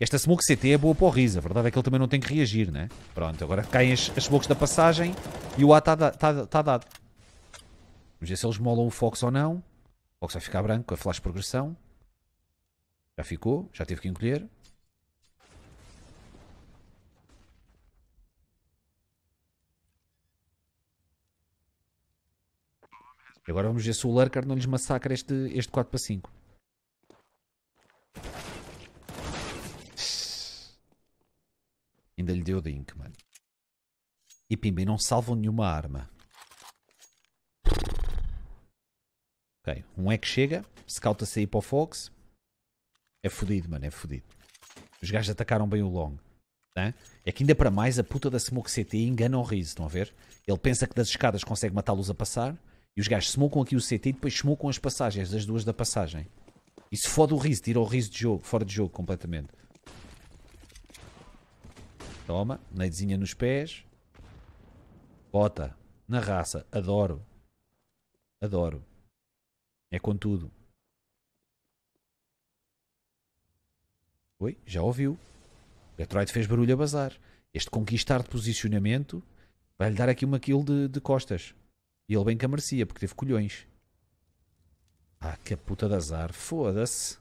Esta smoke CT é boa para o riso. a verdade é que ele também não tem que reagir, né? Pronto, agora caem as, as smokes da passagem e o A está tá, tá dado. Vamos ver se eles molam o Fox ou não. O Fox vai ficar branco, a flash progressão. Já ficou, já tive que encolher. Agora vamos ver se o Lurker não lhes massacra este, este 4 para 5. Ainda lhe deu dink, mano. E pimba, e não salvam nenhuma arma. Ok, um é que chega, scouta-se aí para o Fox. É fodido, mano, é fodido. Os gajos atacaram bem o long. Né? É que ainda para mais a puta da Smoke CT engana o Riz, estão a ver? Ele pensa que das escadas consegue matá-los a passar. E os gajos smokam aqui o CT e depois smokam as passagens, as duas da passagem. Isso fode o Riz, tira o Riz de jogo, fora de jogo completamente. Toma, neidezinha nos pés. Bota, na raça, adoro. Adoro. É com tudo. Oi, já ouviu. Detroit fez barulho a bazar. Este conquistar de posicionamento vai-lhe dar aqui uma kill de, de costas. E ele bem que a merecia, porque teve colhões. Ah, que puta de azar. Foda-se.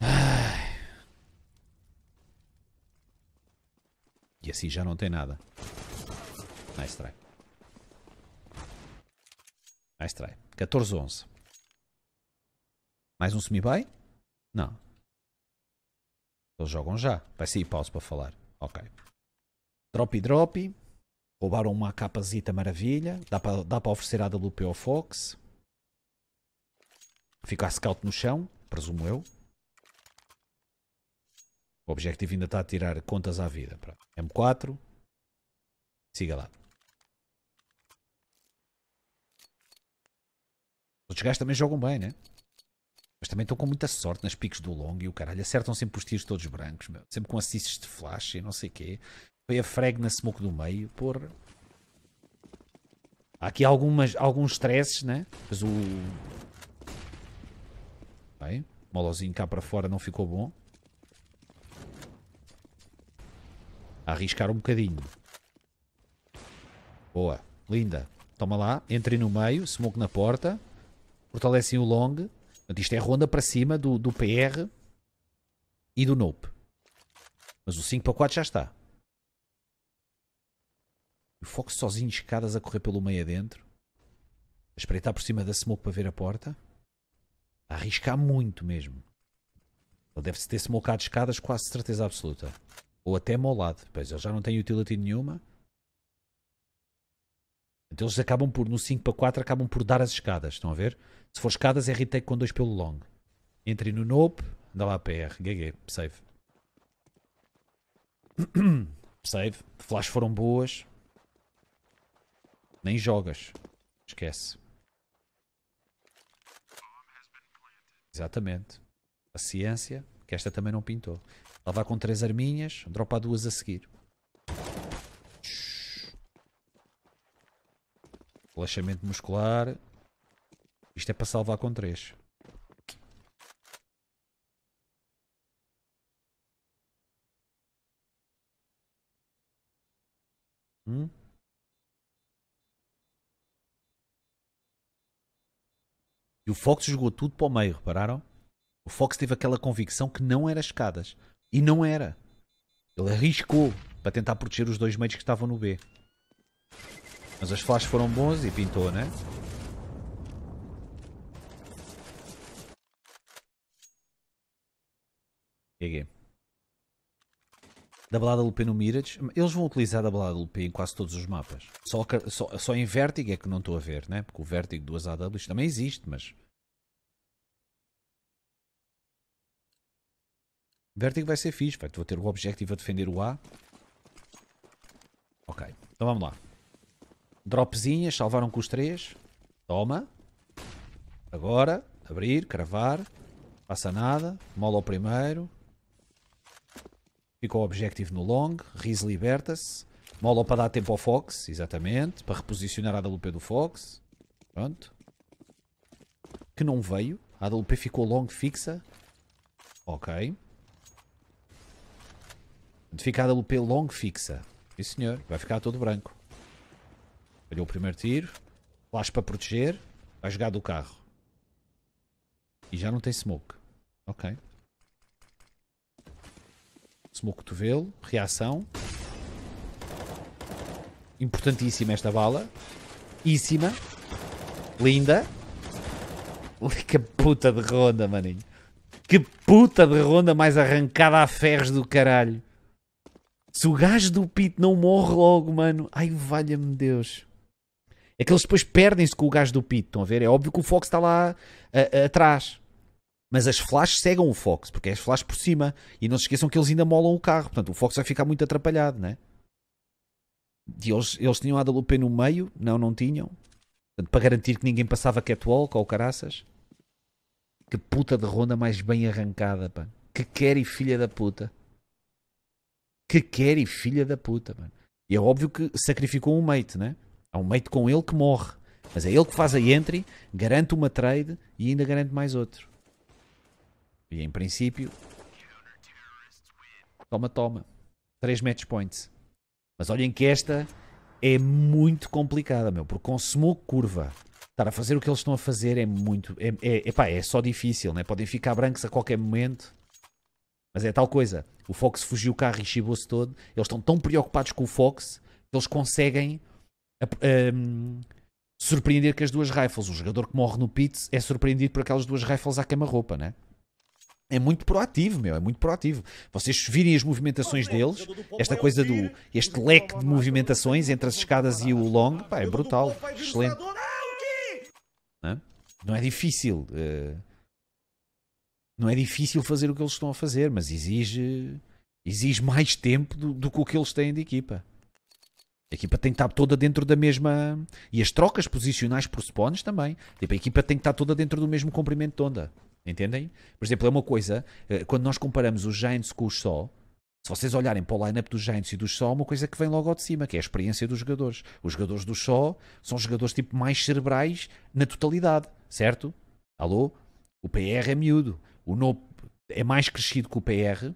Ah. E assim já não tem nada. Nice try. Nice try. 14, 11. Mais um semi-buy? Não. Eles jogam já. Vai sair pausa para falar. Ok. Drop e drop. Roubaram uma capazita maravilha. Dá para, dá para oferecer a WP ao Fox. Fica a scout no chão, presumo eu. O objetivo ainda está a tirar contas à vida. Pronto. M4. Siga lá. Os outros gajos também jogam bem, né? Mas também estão com muita sorte nas picos do longo e o caralho. Acertam sempre os tiros todos brancos, meu. Sempre com assists de flash e não sei o quê. Foi a frag na smoke do meio, porra. Há aqui algumas, alguns stresses, né? Mas o... Bem, molozinho cá para fora não ficou bom. A arriscar um bocadinho. Boa. Linda. Toma lá. Entrem no meio. Smoke na porta. Fortalecem é assim o long. Portanto, isto é ronda para cima do, do PR e do Nope. Mas o 5 para 4 já está. O Fox sozinho, escadas a correr pelo meio adentro. A espreitar por cima da smoke para ver a porta. A arriscar muito mesmo. Ele deve-se ter smokado escadas quase certeza absoluta. Ou até molado. Pois eles já não têm utility nenhuma. Então eles acabam por, no 5 para 4, acabam por dar as escadas. Estão a ver? Se for escadas, é retake com 2 pelo long. Entre no nope, anda lá a PR. GG, save. save. Flash foram boas. Nem jogas. Esquece. Exatamente. A ciência, que esta também não pintou. Ela vai com três arminhas, dropa duas a seguir. Relaxamento muscular. Isto é para salvar com três. Hum? E o Fox jogou tudo para o meio, repararam? O Fox teve aquela convicção que não era escadas. E não era. Ele arriscou para tentar proteger os dois meios que estavam no B. Mas as flashes foram bons e pintou, né? GG. É é? Da balada LP no Mirage, eles vão utilizar a balada LP em quase todos os mapas. Só, só, só em Vertigo é que não estou a ver, né? Porque o Vertigo do AW também existe, mas Vertigo vai ser fixe, vai. Vou ter o objetivo a defender o A. Ok, então vamos lá. Dropzinhas, salvaram com os três. Toma. Agora, abrir, cravar. Passa nada. Mola o primeiro. Fica o objetivo no long. Riz liberta-se. Mola para dar tempo ao Fox, exatamente. Para reposicionar a AWP do Fox. Pronto. Que não veio. A AWP ficou long fixa. Ok. Modificada a LP long fixa. Sim senhor, vai ficar todo branco. Falhou o primeiro tiro. Flash para proteger. Vai jogar do carro. E já não tem smoke. Ok. Smoke cotovelo. Reação. Importantíssima esta bala. Íssima. Linda. Que puta de ronda, maninho. Que puta de ronda mais arrancada a ferros do caralho. Se o gajo do pit não morre logo, mano, ai valha-me Deus. É que eles depois perdem-se com o gajo do pit, estão a ver? É óbvio que o Fox está lá atrás. Mas as flashes cegam o Fox, porque é as flashes por cima. E não se esqueçam que eles ainda molam o carro. Portanto, o Fox vai ficar muito atrapalhado, né? E eles, eles tinham a AWP no meio? Não, não tinham. Portanto, para garantir que ninguém passava catwalk ou caraças. Que puta de ronda mais bem arrancada, pá. Que quer e filha da puta que quer e filha da puta, mano. E é óbvio que sacrificou um mate, né? Há um mate com ele que morre. Mas é ele que faz a entry, garante uma trade e ainda garante mais outro. E em princípio. Toma, toma. 3 match points. Mas olhem que esta é muito complicada, meu. Porque com smoke curva, estar a fazer o que eles estão a fazer é muito. É, é, epá, é só difícil, né? Podem ficar brancos a qualquer momento. Mas é tal coisa. O Fox fugiu o carro e chibou-se todo. Eles estão tão preocupados com o Fox que eles conseguem um, surpreender que as duas rifles. O jogador que morre no pit é surpreendido por aquelas duas rifles à queima-roupa, né? É muito proativo, meu, é muito proativo. Vocês virem as movimentações deles, esta é coisa do. este leque de é movimentações entre as escadas e o long, pá, é brutal, excelente. Não é, Não é difícil. Uh não é difícil fazer o que eles estão a fazer, mas exige, exige mais tempo do, do que o que eles têm de equipa. A equipa tem que estar toda dentro da mesma. E as trocas posicionais por spawns também. Tipo, a equipa tem que estar toda dentro do mesmo comprimento de onda. Entendem? Por exemplo, é uma coisa. Eh, quando nós comparamos os Giants com os Sol, se vocês olharem para o line-up dos Giants e dos Sol, é uma coisa que vem logo ao de cima, que é a experiência dos jogadores. Os jogadores do Sol são jogadores tipo mais cerebrais na totalidade, certo? Alô? O PR é miúdo. O Nope é mais crescido que o PR.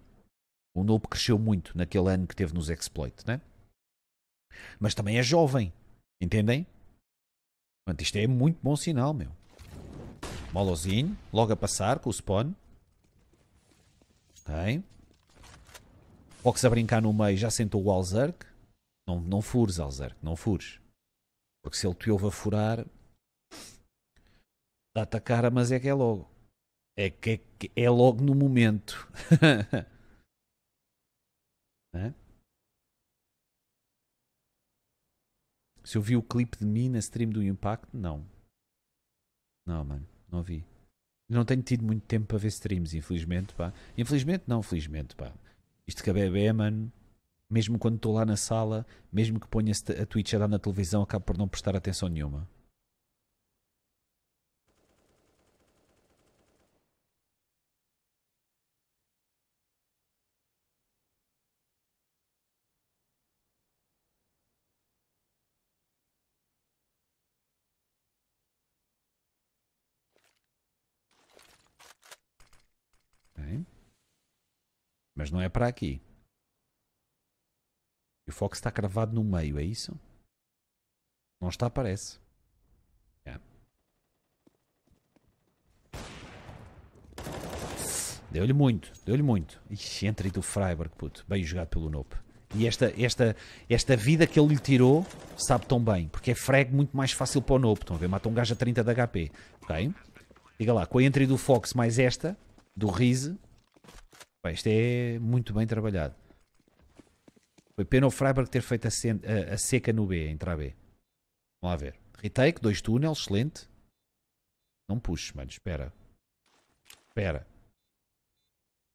O Nope cresceu muito naquele ano que teve nos Exploit, né? Mas também é jovem, entendem? Portanto, isto é muito bom sinal, meu. Molozinho, logo a passar com o spawn. Ok. Fox a brincar no meio, já sentou o Alzerk. Não, não fures, Alzerk, não fures. Porque se ele te ouve a furar, dá-te a cara, mas é que é logo. É que é logo no momento. é? Se eu vi o clipe de mim na stream do Impact, não. Não, mano, não vi. Não tenho tido muito tempo para ver streams, infelizmente, pá. Infelizmente, não, felizmente, pá. Isto que a bebê, mano, mesmo quando estou lá na sala, mesmo que ponha a Twitch a dar na televisão, acabo por não prestar atenção nenhuma. Mas não é para aqui. E o Fox está cravado no meio, é isso? Não está, parece. É. Deu-lhe muito, deu-lhe muito. Ixi, entra aí do Freiburg, puto. Bem jogado pelo Nope. E esta, esta, esta vida que ele lhe tirou sabe tão bem, porque é frag muito mais fácil para o Nope. Estão a ver? Mata um gajo a 30 de HP. Ok? Diga lá, com a entre do Fox mais esta, do Rize, Pá, isto é muito bem trabalhado. Foi pena o Freiburg ter feito a, sen, a, a seca no B, entrar B. Vamos lá ver. Retake, dois túneis, excelente. Não puxes, mano, espera. Espera.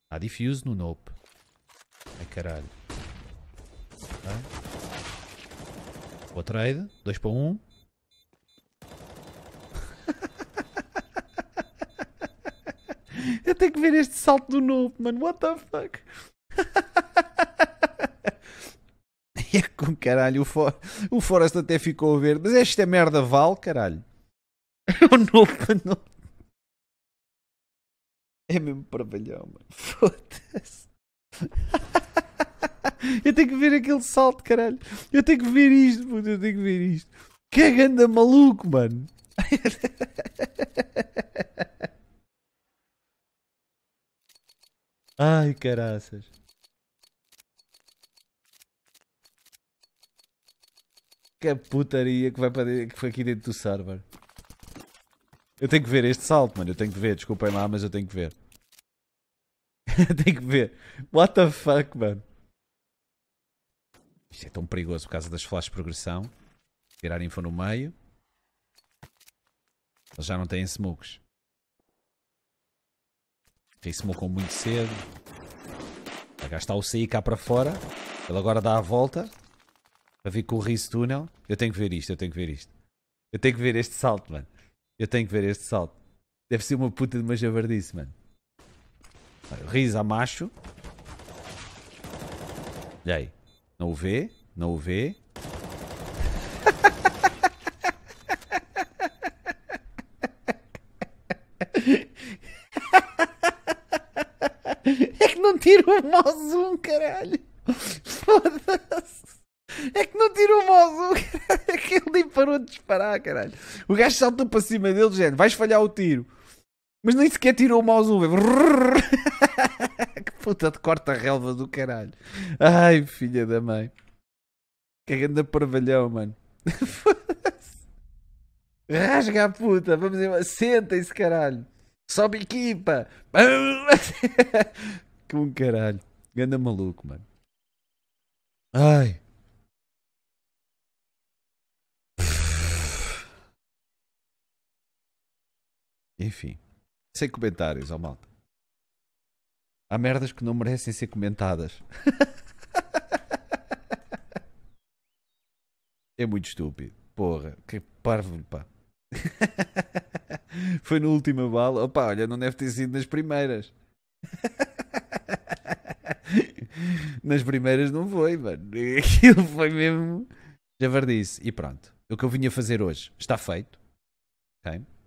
Há tá diffuse no nope. Ai caralho. Tá. Boa trade, 2 para 1. Um. Eu tenho que ver este salto do novo, mano. What the fuck? é com caralho, o, For o Forrest até ficou a ver. Mas esta merda vale, caralho. É o novo, não. É mesmo para trabalhão, mano. Foda-se. Eu tenho que ver aquele salto, caralho. Eu tenho que ver isto, puto. Eu tenho que ver isto. Que ganda maluco, mano. Ai, caraças. Que é putaria que vai para que foi aqui dentro do server. Eu tenho que ver este salto, mano. Eu tenho que ver. Desculpem lá, mas eu tenho que ver. eu tenho que ver. What the fuck, mano. Isto é tão perigoso por causa das flashes de progressão. Tirar info no meio. Eles já não têm smokes. Fez smocou muito cedo. A gastar o CI cá para fora. Ele agora dá a volta. Para vir com o riso túnel. Eu tenho que ver isto, eu tenho que ver isto. Eu tenho que ver este salto, mano. Eu tenho que ver este salto. Deve ser uma puta de uma javardice, mano. Riso a macho. Olha aí. Não o vê, não o vê. o mouse 1, caralho. Foda-se. É que não tirou o mouse, caralho. É que ele nem parou de disparar, caralho. O gajo saltou para cima dele, gente. Vais falhar o tiro. Mas nem sequer tirou o mouse zoom. É que puta de corta-relva do caralho. Ai, filha da mãe. Que grande parvalhão, mano. Rasga a puta, vamos embora. Sentem-se, caralho. Sobe equipa que um caralho. Ganda maluco, mano. Ai. Enfim. Sem comentários, ó oh malta. Há merdas que não merecem ser comentadas. é muito estúpido. Porra, que parvo, pá. Foi na última bala. Opa, olha, não deve ter sido nas primeiras. Nas primeiras não foi, mano. Aquilo foi mesmo. Já verdice. E pronto. O que eu vinha fazer hoje está feito. Ok?